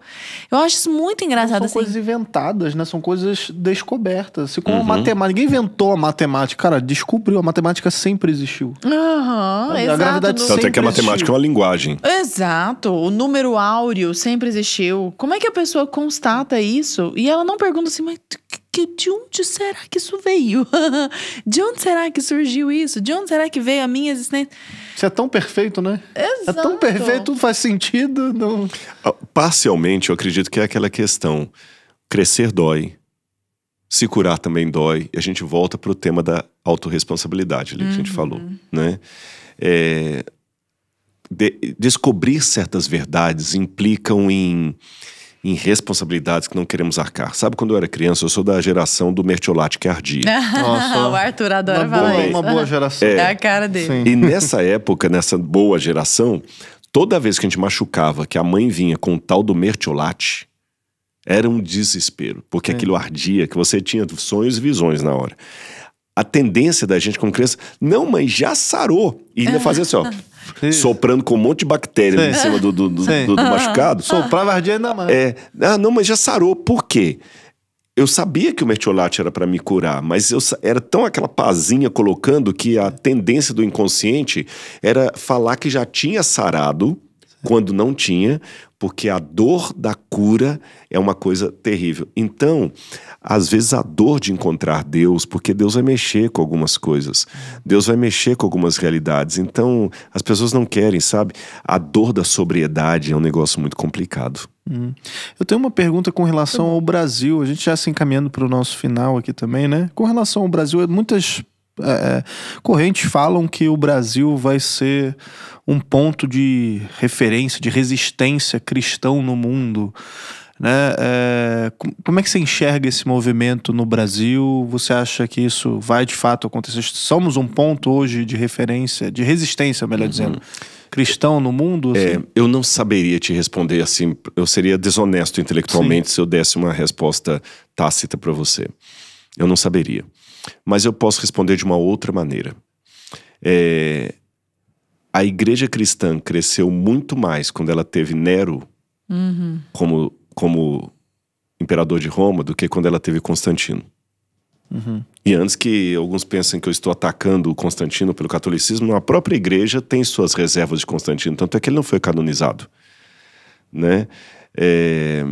Eu acho isso muito engraçado. Não são assim. coisas inventadas, né? São coisas descobertas. Se assim como uhum. matemática, ninguém inventou a matemática, cara, descobriu a matemática sempre existiu. Uhum, a, exato. A gravidade Tanto é que a matemática existiu. é uma linguagem. Exato. O número áureo sempre existiu. Como é que a pessoa constata isso e ela não pergunta assim, mas que, de onde será que isso veio? *laughs* de onde será que surgiu isso? De onde será que veio a minha existência? Você é tão perfeito, né? Exato. É tão perfeito, tudo faz sentido. Não... Ah, parcialmente, eu acredito que é aquela questão. Crescer dói. Se curar também dói. E a gente volta para o tema da autorresponsabilidade ali que a gente uhum. falou, né? É, de, descobrir certas verdades implicam em em responsabilidades que não queremos arcar. Sabe quando eu era criança, eu sou da geração do Mertiolate que *laughs* Nossa, o Arthur adora uma falar boa, isso. Uma boa geração. É, é a cara dele. Sim. E nessa época, nessa boa geração, toda vez que a gente machucava, que a mãe vinha com o tal do Mertiolate, era um desespero, porque é. aquilo ardia, que você tinha sonhos e visões na hora. A tendência da gente como criança, não, mãe, já sarou. E ainda *laughs* fazia assim, ó soprando com um monte de bactéria em cima do, do, do, do ah. machucado. Soprava ardia ainda mais. É. Ah, não, mas já sarou. Por quê? Eu sabia que o mertiolate era para me curar, mas eu era tão aquela pazinha colocando que a tendência do inconsciente era falar que já tinha sarado quando não tinha, porque a dor da cura é uma coisa terrível. Então, às vezes a dor de encontrar Deus, porque Deus vai mexer com algumas coisas, Deus vai mexer com algumas realidades. Então, as pessoas não querem, sabe? A dor da sobriedade é um negócio muito complicado. Hum. Eu tenho uma pergunta com relação ao Brasil. A gente já se encaminhando para o nosso final aqui também, né? Com relação ao Brasil, muitas é, é, correntes falam que o Brasil vai ser um ponto de referência, de resistência cristão no mundo. Né? É, como é que você enxerga esse movimento no Brasil? Você acha que isso vai de fato acontecer? Somos um ponto hoje de referência, de resistência, melhor uhum. dizendo, cristão no mundo? É, assim? É, eu não saberia te responder assim. Eu seria desonesto intelectualmente Sim. se eu desse uma resposta tácita para você. Eu não saberia. Mas eu posso responder de uma outra maneira. É, a igreja cristã cresceu muito mais quando ela teve Nero uhum. como como imperador de Roma do que quando ela teve Constantino. Uhum. E antes que alguns pensem que eu estou atacando Constantino pelo catolicismo, a própria igreja tem suas reservas de Constantino, tanto é que ele não foi canonizado. Né? É...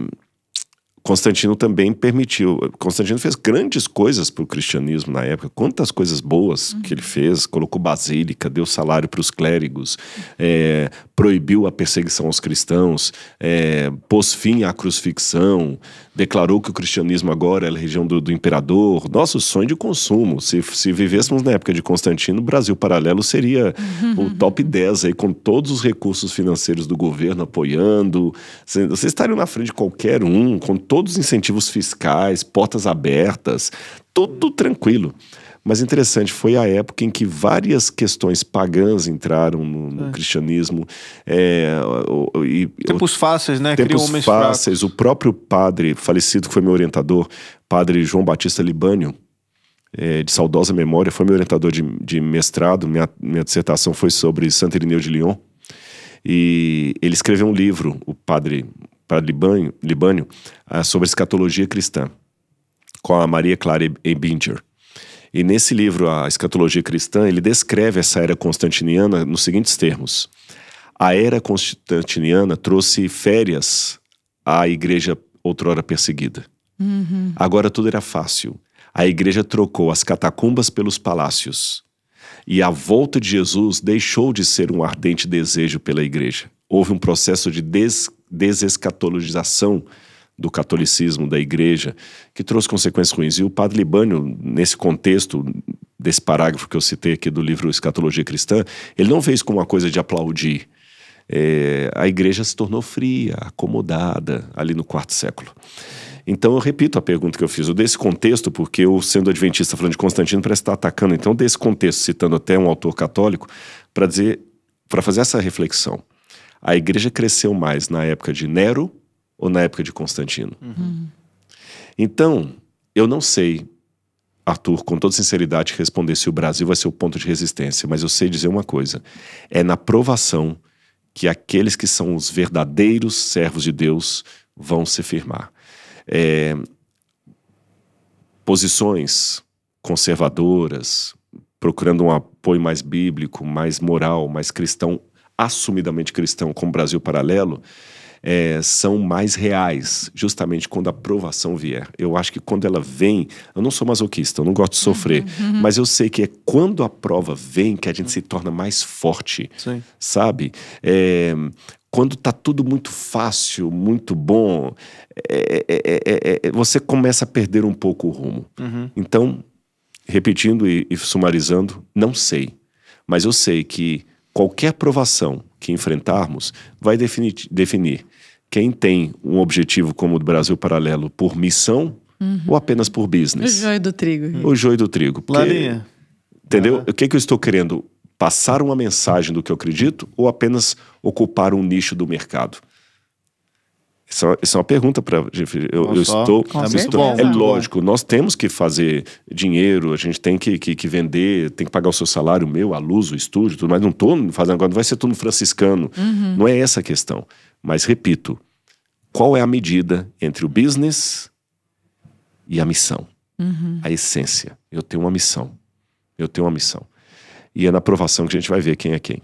Constantino também permitiu. Constantino fez grandes coisas para o cristianismo na época. Quantas coisas boas uhum. que ele fez! Colocou basílica, deu salário para os clérigos, é, proibiu a perseguição aos cristãos, é, pôs fim à crucifixão, declarou que o cristianismo agora é a religião do, do imperador. Nosso sonho de consumo. Se, se vivêssemos na época de Constantino, o Brasil paralelo seria o *laughs* top 10 aí, com todos os recursos financeiros do governo apoiando. Vocês estariam na frente de qualquer um, com todos os incentivos fiscais, portas abertas, tudo tranquilo. Mas interessante, foi a época em que várias questões pagãs entraram no, no é. cristianismo. É, o, o, e, tempos o, fáceis, né? Tempos fáceis. Fracos. O próprio padre falecido, que foi meu orientador, padre João Batista Libânio, é, de saudosa memória, foi meu orientador de, de mestrado. Minha, minha, dissertação foi sobre Santo Irineu de Lyon. E ele escreveu um livro, o padre, padre Libânio, Libânio ah, sobre escatologia cristã, com a Maria Clara Ebinger. E nesse livro, A Escatologia Cristã, ele descreve essa era constantiniana nos seguintes termos: A era constantiniana trouxe férias à igreja outrora perseguida. Uhum. Agora tudo era fácil. A igreja trocou as catacumbas pelos palácios. E a volta de Jesus deixou de ser um ardente desejo pela igreja. Houve um processo de des desescatologização do catolicismo, da igreja, que trouxe consequências ruins. E o padre Libânio, nesse contexto desse parágrafo que eu citei aqui do livro Escatologia Cristã, ele não fez com uma coisa de aplaudir. É, a igreja se tornou fria, acomodada, ali no quarto século. Então eu repito a pergunta que eu fiz. Eu contexto, porque eu, sendo adventista, falando de Constantino, parece estar tá atacando. Então desse contexto, citando até um autor católico, para dizer, para fazer essa reflexão. A igreja cresceu mais na época de Nero ou na época de Constantino. Uhum. Então, eu não sei, Arthur, com toda sinceridade, responder se o Brasil vai ser o ponto de resistência, mas eu sei dizer uma coisa: é na provação que aqueles que são os verdadeiros servos de Deus vão se firmar. É, posições conservadoras, procurando um apoio mais bíblico, mais moral, mais cristão, assumidamente cristão, com o Brasil paralelo, é, são mais reais, justamente quando a provação vier. Eu acho que quando ela vem, eu não sou masoquista, eu não gosto de sofrer, uhum. mas eu sei que é quando a prova vem que a gente se torna mais forte, Sim. sabe? É, quando tá tudo muito fácil, muito bom, é, é, é, você começa a perder um pouco o rumo. Uhum. Então, repetindo e, e, sumarizando, não sei. Mas eu sei que qualquer provação que enfrentarmos vai definir, definir quem tem um objetivo como o Brasil Paralelo por missão uhum. ou apenas por business. O joio do trigo. O joio do trigo. Porque, Larinha. Entendeu? É. O que, que eu estou querendo? Passar uma mensagem do que eu acredito ou apenas ocupar um nicho do mercado? Isso é, uma, é uma pergunta para. Eu, eu estou. estou tá é né? lógico, nós temos que fazer dinheiro, a gente tem que, que, que, vender, tem que pagar o seu salário, o meu, a luz, o estúdio, tudo Mas Não estou fazendo agora, não vai ser tudo franciscano. Uhum. Não é essa a questão. Mas, repito, qual é a medida entre o business e a missão? Uhum. A essência. Eu tenho uma missão. Eu tenho uma missão. E é na aprovação que a gente vai ver quem é quem.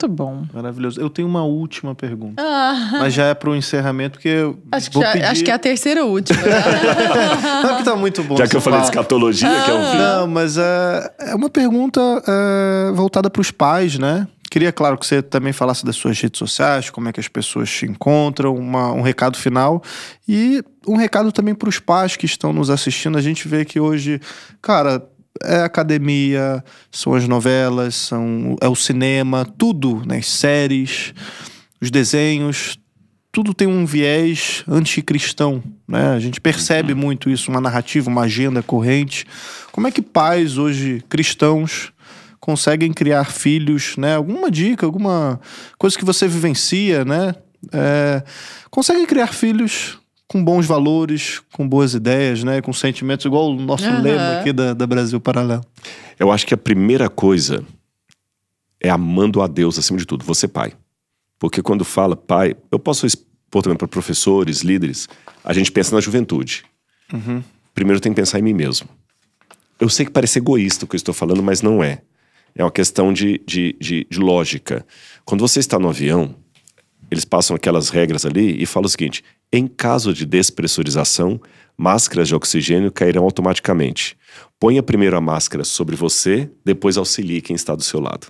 Muito bom. Maravilhoso. Eu tenho uma última pergunta. Ah. Mas já é para o encerramento, porque acho que, já, pedir... acho que é a terceira última. Né? Sabe *laughs* que tá muito bom. Já que eu falei de escatologia, ah. que é um... Ah. Não, mas é, é uma pergunta é, voltada para os pais, né? Queria, claro, que você também falasse das suas redes sociais, como é que as pessoas te encontram, uma, um recado final e um recado também para os pais que estão nos assistindo. A gente vê que hoje, cara, é academia, são as novelas, são, é o cinema, tudo, né? as séries, os desenhos, tudo tem um viés anticristão. Né? A gente percebe uhum. muito isso, uma narrativa, uma agenda corrente. Como é que pais hoje, cristãos, conseguem criar filhos, né? Alguma dica, alguma coisa que você vivencia, né? É, conseguem criar filhos com bons valores, com boas ideias, né? Com sentimentos, igual o nosso uhum. lema aqui da, da Brasil Paralelo. Eu acho que a primeira coisa é amando a Deus acima de tudo, você pai. Porque quando fala pai, eu posso expor também para professores, líderes, a gente pensa na juventude. Uhum. Primeiro tem que pensar em mim mesmo. Eu sei que parece egoísta o que eu estou falando, mas não é. É uma questão de, de, de, de lógica. Quando você está no avião, eles passam aquelas regras ali e falam o seguinte: em caso de despressurização, máscaras de oxigênio cairão automaticamente. Ponha primeiro a máscara sobre você, depois auxilie quem está do seu lado.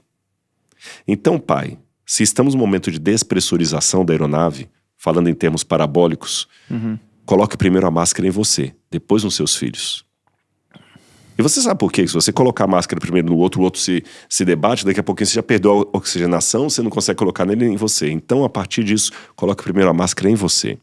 Então, pai, se estamos no momento de despressurização da aeronave, falando em termos parabólicos, uhum. coloque primeiro a máscara em você, depois nos seus filhos. E você sabe por quê? Se você colocar a máscara primeiro no outro, o outro se, se debate, daqui a pouquinho você já perdeu a oxigenação, você não consegue colocar nele em você. Então, a partir disso, coloque primeiro a máscara em você.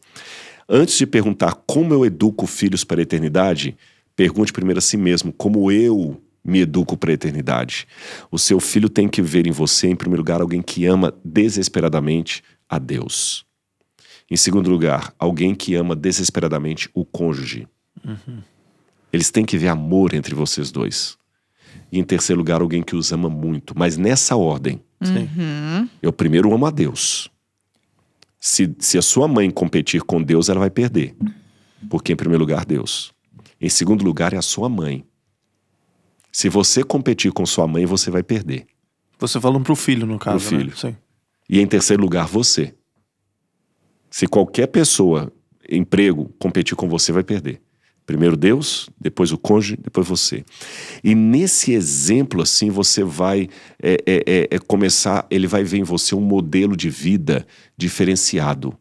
Antes de perguntar como eu educo filhos para a eternidade, pergunte primeiro a si mesmo como eu me educo para a eternidade. O seu filho tem que ver em você, em primeiro lugar, alguém que ama desesperadamente a Deus. Em segundo lugar, alguém que ama desesperadamente o cônjuge. Uhum. Eles têm que ver amor entre vocês dois. E em terceiro lugar, alguém que os ama muito, mas nessa ordem. Sim. Uhum. Eu primeiro amo a Deus. Se, se a sua mãe competir com Deus, ela vai perder. Porque, em primeiro lugar, Deus. Em segundo lugar, é a sua mãe. Se você competir com sua mãe, você vai perder. Você falando pro filho, no caso. Pro né? filho. Sim. E em terceiro lugar, você. Se qualquer pessoa, emprego, competir com você, vai perder. Primeiro Deus, depois o cônjuge, depois você. E nesse exemplo, assim, você vai é, é, é, é, começar, ele vai ver em você um modelo de vida diferenciado.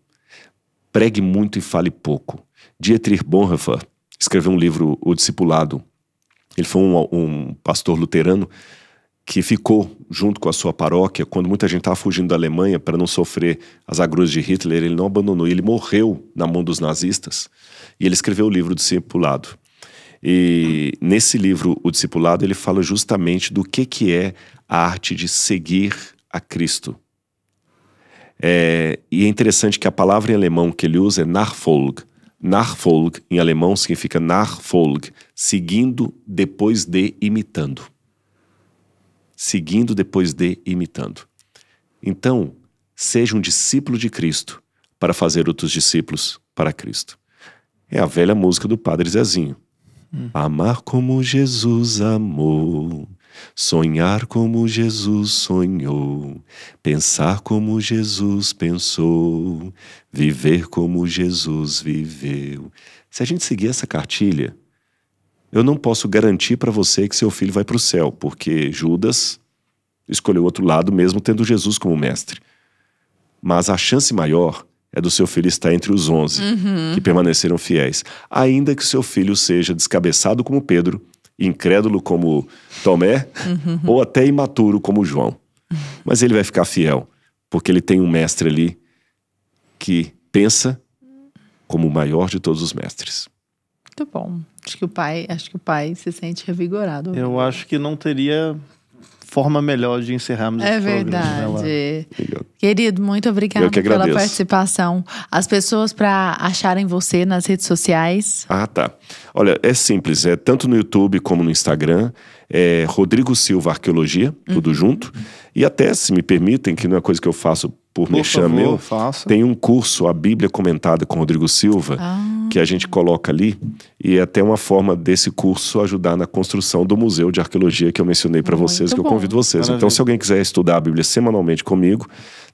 Pregue muito e fale pouco. Dietrich Bonhoeffer escreveu um livro, O Discipulado. Ele foi um, um pastor luterano que ficou junto com a sua paróquia quando muita gente estava fugindo da Alemanha para não sofrer as agruras de Hitler. Ele não abandonou, ele morreu na mão dos nazistas. E ele escreveu o livro o Discipulado. E nesse livro, O Discipulado, ele fala justamente do que, que é a arte de seguir a Cristo. É, e é interessante que a palavra em alemão que ele usa é Nachfolg. Nachfolg, em alemão, significa Nachfolg, seguindo, depois de, imitando. Seguindo, depois de, imitando. Então, seja um discípulo de Cristo para fazer outros discípulos para Cristo. É a velha música do Padre Zezinho. Hum. Amar como Jesus amou, sonhar como Jesus sonhou, pensar como Jesus pensou, viver como Jesus viveu. Se a gente seguir essa cartilha, eu não posso garantir para você que seu filho vai para o céu, porque Judas escolheu outro lado mesmo tendo Jesus como mestre. Mas a chance maior é do seu filho estar entre os onze uhum. que permaneceram fiéis, ainda que seu filho seja descabeçado como Pedro, incrédulo como Tomé, uhum. ou até imaturo como João. Mas ele vai ficar fiel, porque ele tem um mestre ali que pensa como o maior de todos os mestres. Muito bom. Acho que o pai, acho que o pai se sente revigorado. Eu acho que não teria forma melhor de encerrarmos é esse né, verdade. programa. É verdade. Querido, muito obrigada que pela participação. As pessoas para acharem você nas redes sociais. Ah, tá. Olha, é simples. É tanto no YouTube como no Instagram. É Rodrigo Silva Arqueologia, tudo uhum. junto. E até, se me permitem, que não é coisa que eu faço por, por mexer meu, tem um curso, A Bíblia Comentada com Rodrigo Silva. Ah que a gente coloca ali e é até uma forma desse curso ajudar na construção do museu de arqueologia que eu mencionei para vocês, bom. que eu convido vocês. Então, Maravilha. Então, se alguém quiser estudar a Bíblia semanalmente comigo,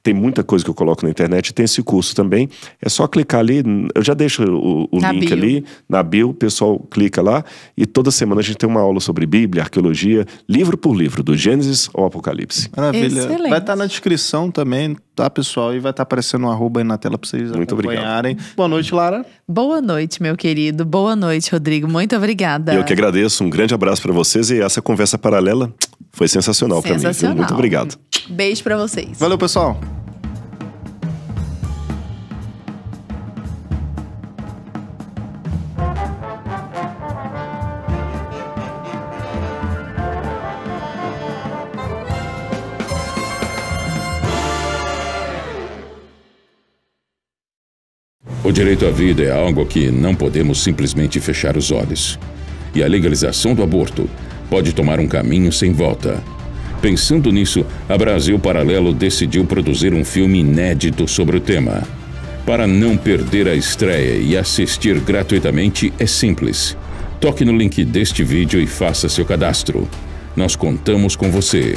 tem muita coisa que eu coloco na internet, tem esse curso também. É só clicar ali, eu já deixo o, o link bio. ali, na bio, o pessoal clica lá. E toda semana a gente tem uma aula sobre Bíblia, arqueologia, livro por livro, do Gênesis ao Apocalipse. Maravilha. Excelente. Vai estar tá na descrição também, tá, pessoal? E vai estar tá aparecendo um arroba aí na tela para vocês Muito acompanharem. Obrigado. Boa noite, Lara. Boa noite, meu querido. Boa noite, Rodrigo. Muito obrigada. Eu que agradeço. Um grande abraço para vocês e essa conversa paralela foi sensacional, sensacional. para mim. Muito obrigado. Beijo para vocês. Valeu, pessoal. O direito à vida é algo que não podemos simplesmente fechar os olhos. E a legalização do aborto pode tomar um caminho sem volta. Pensando nisso, a Brasil Paralelo decidiu produzir um filme inédito sobre o tema. Para não perder a estreia e assistir gratuitamente é simples. Toque no link deste vídeo e faça seu cadastro. Nós contamos com você.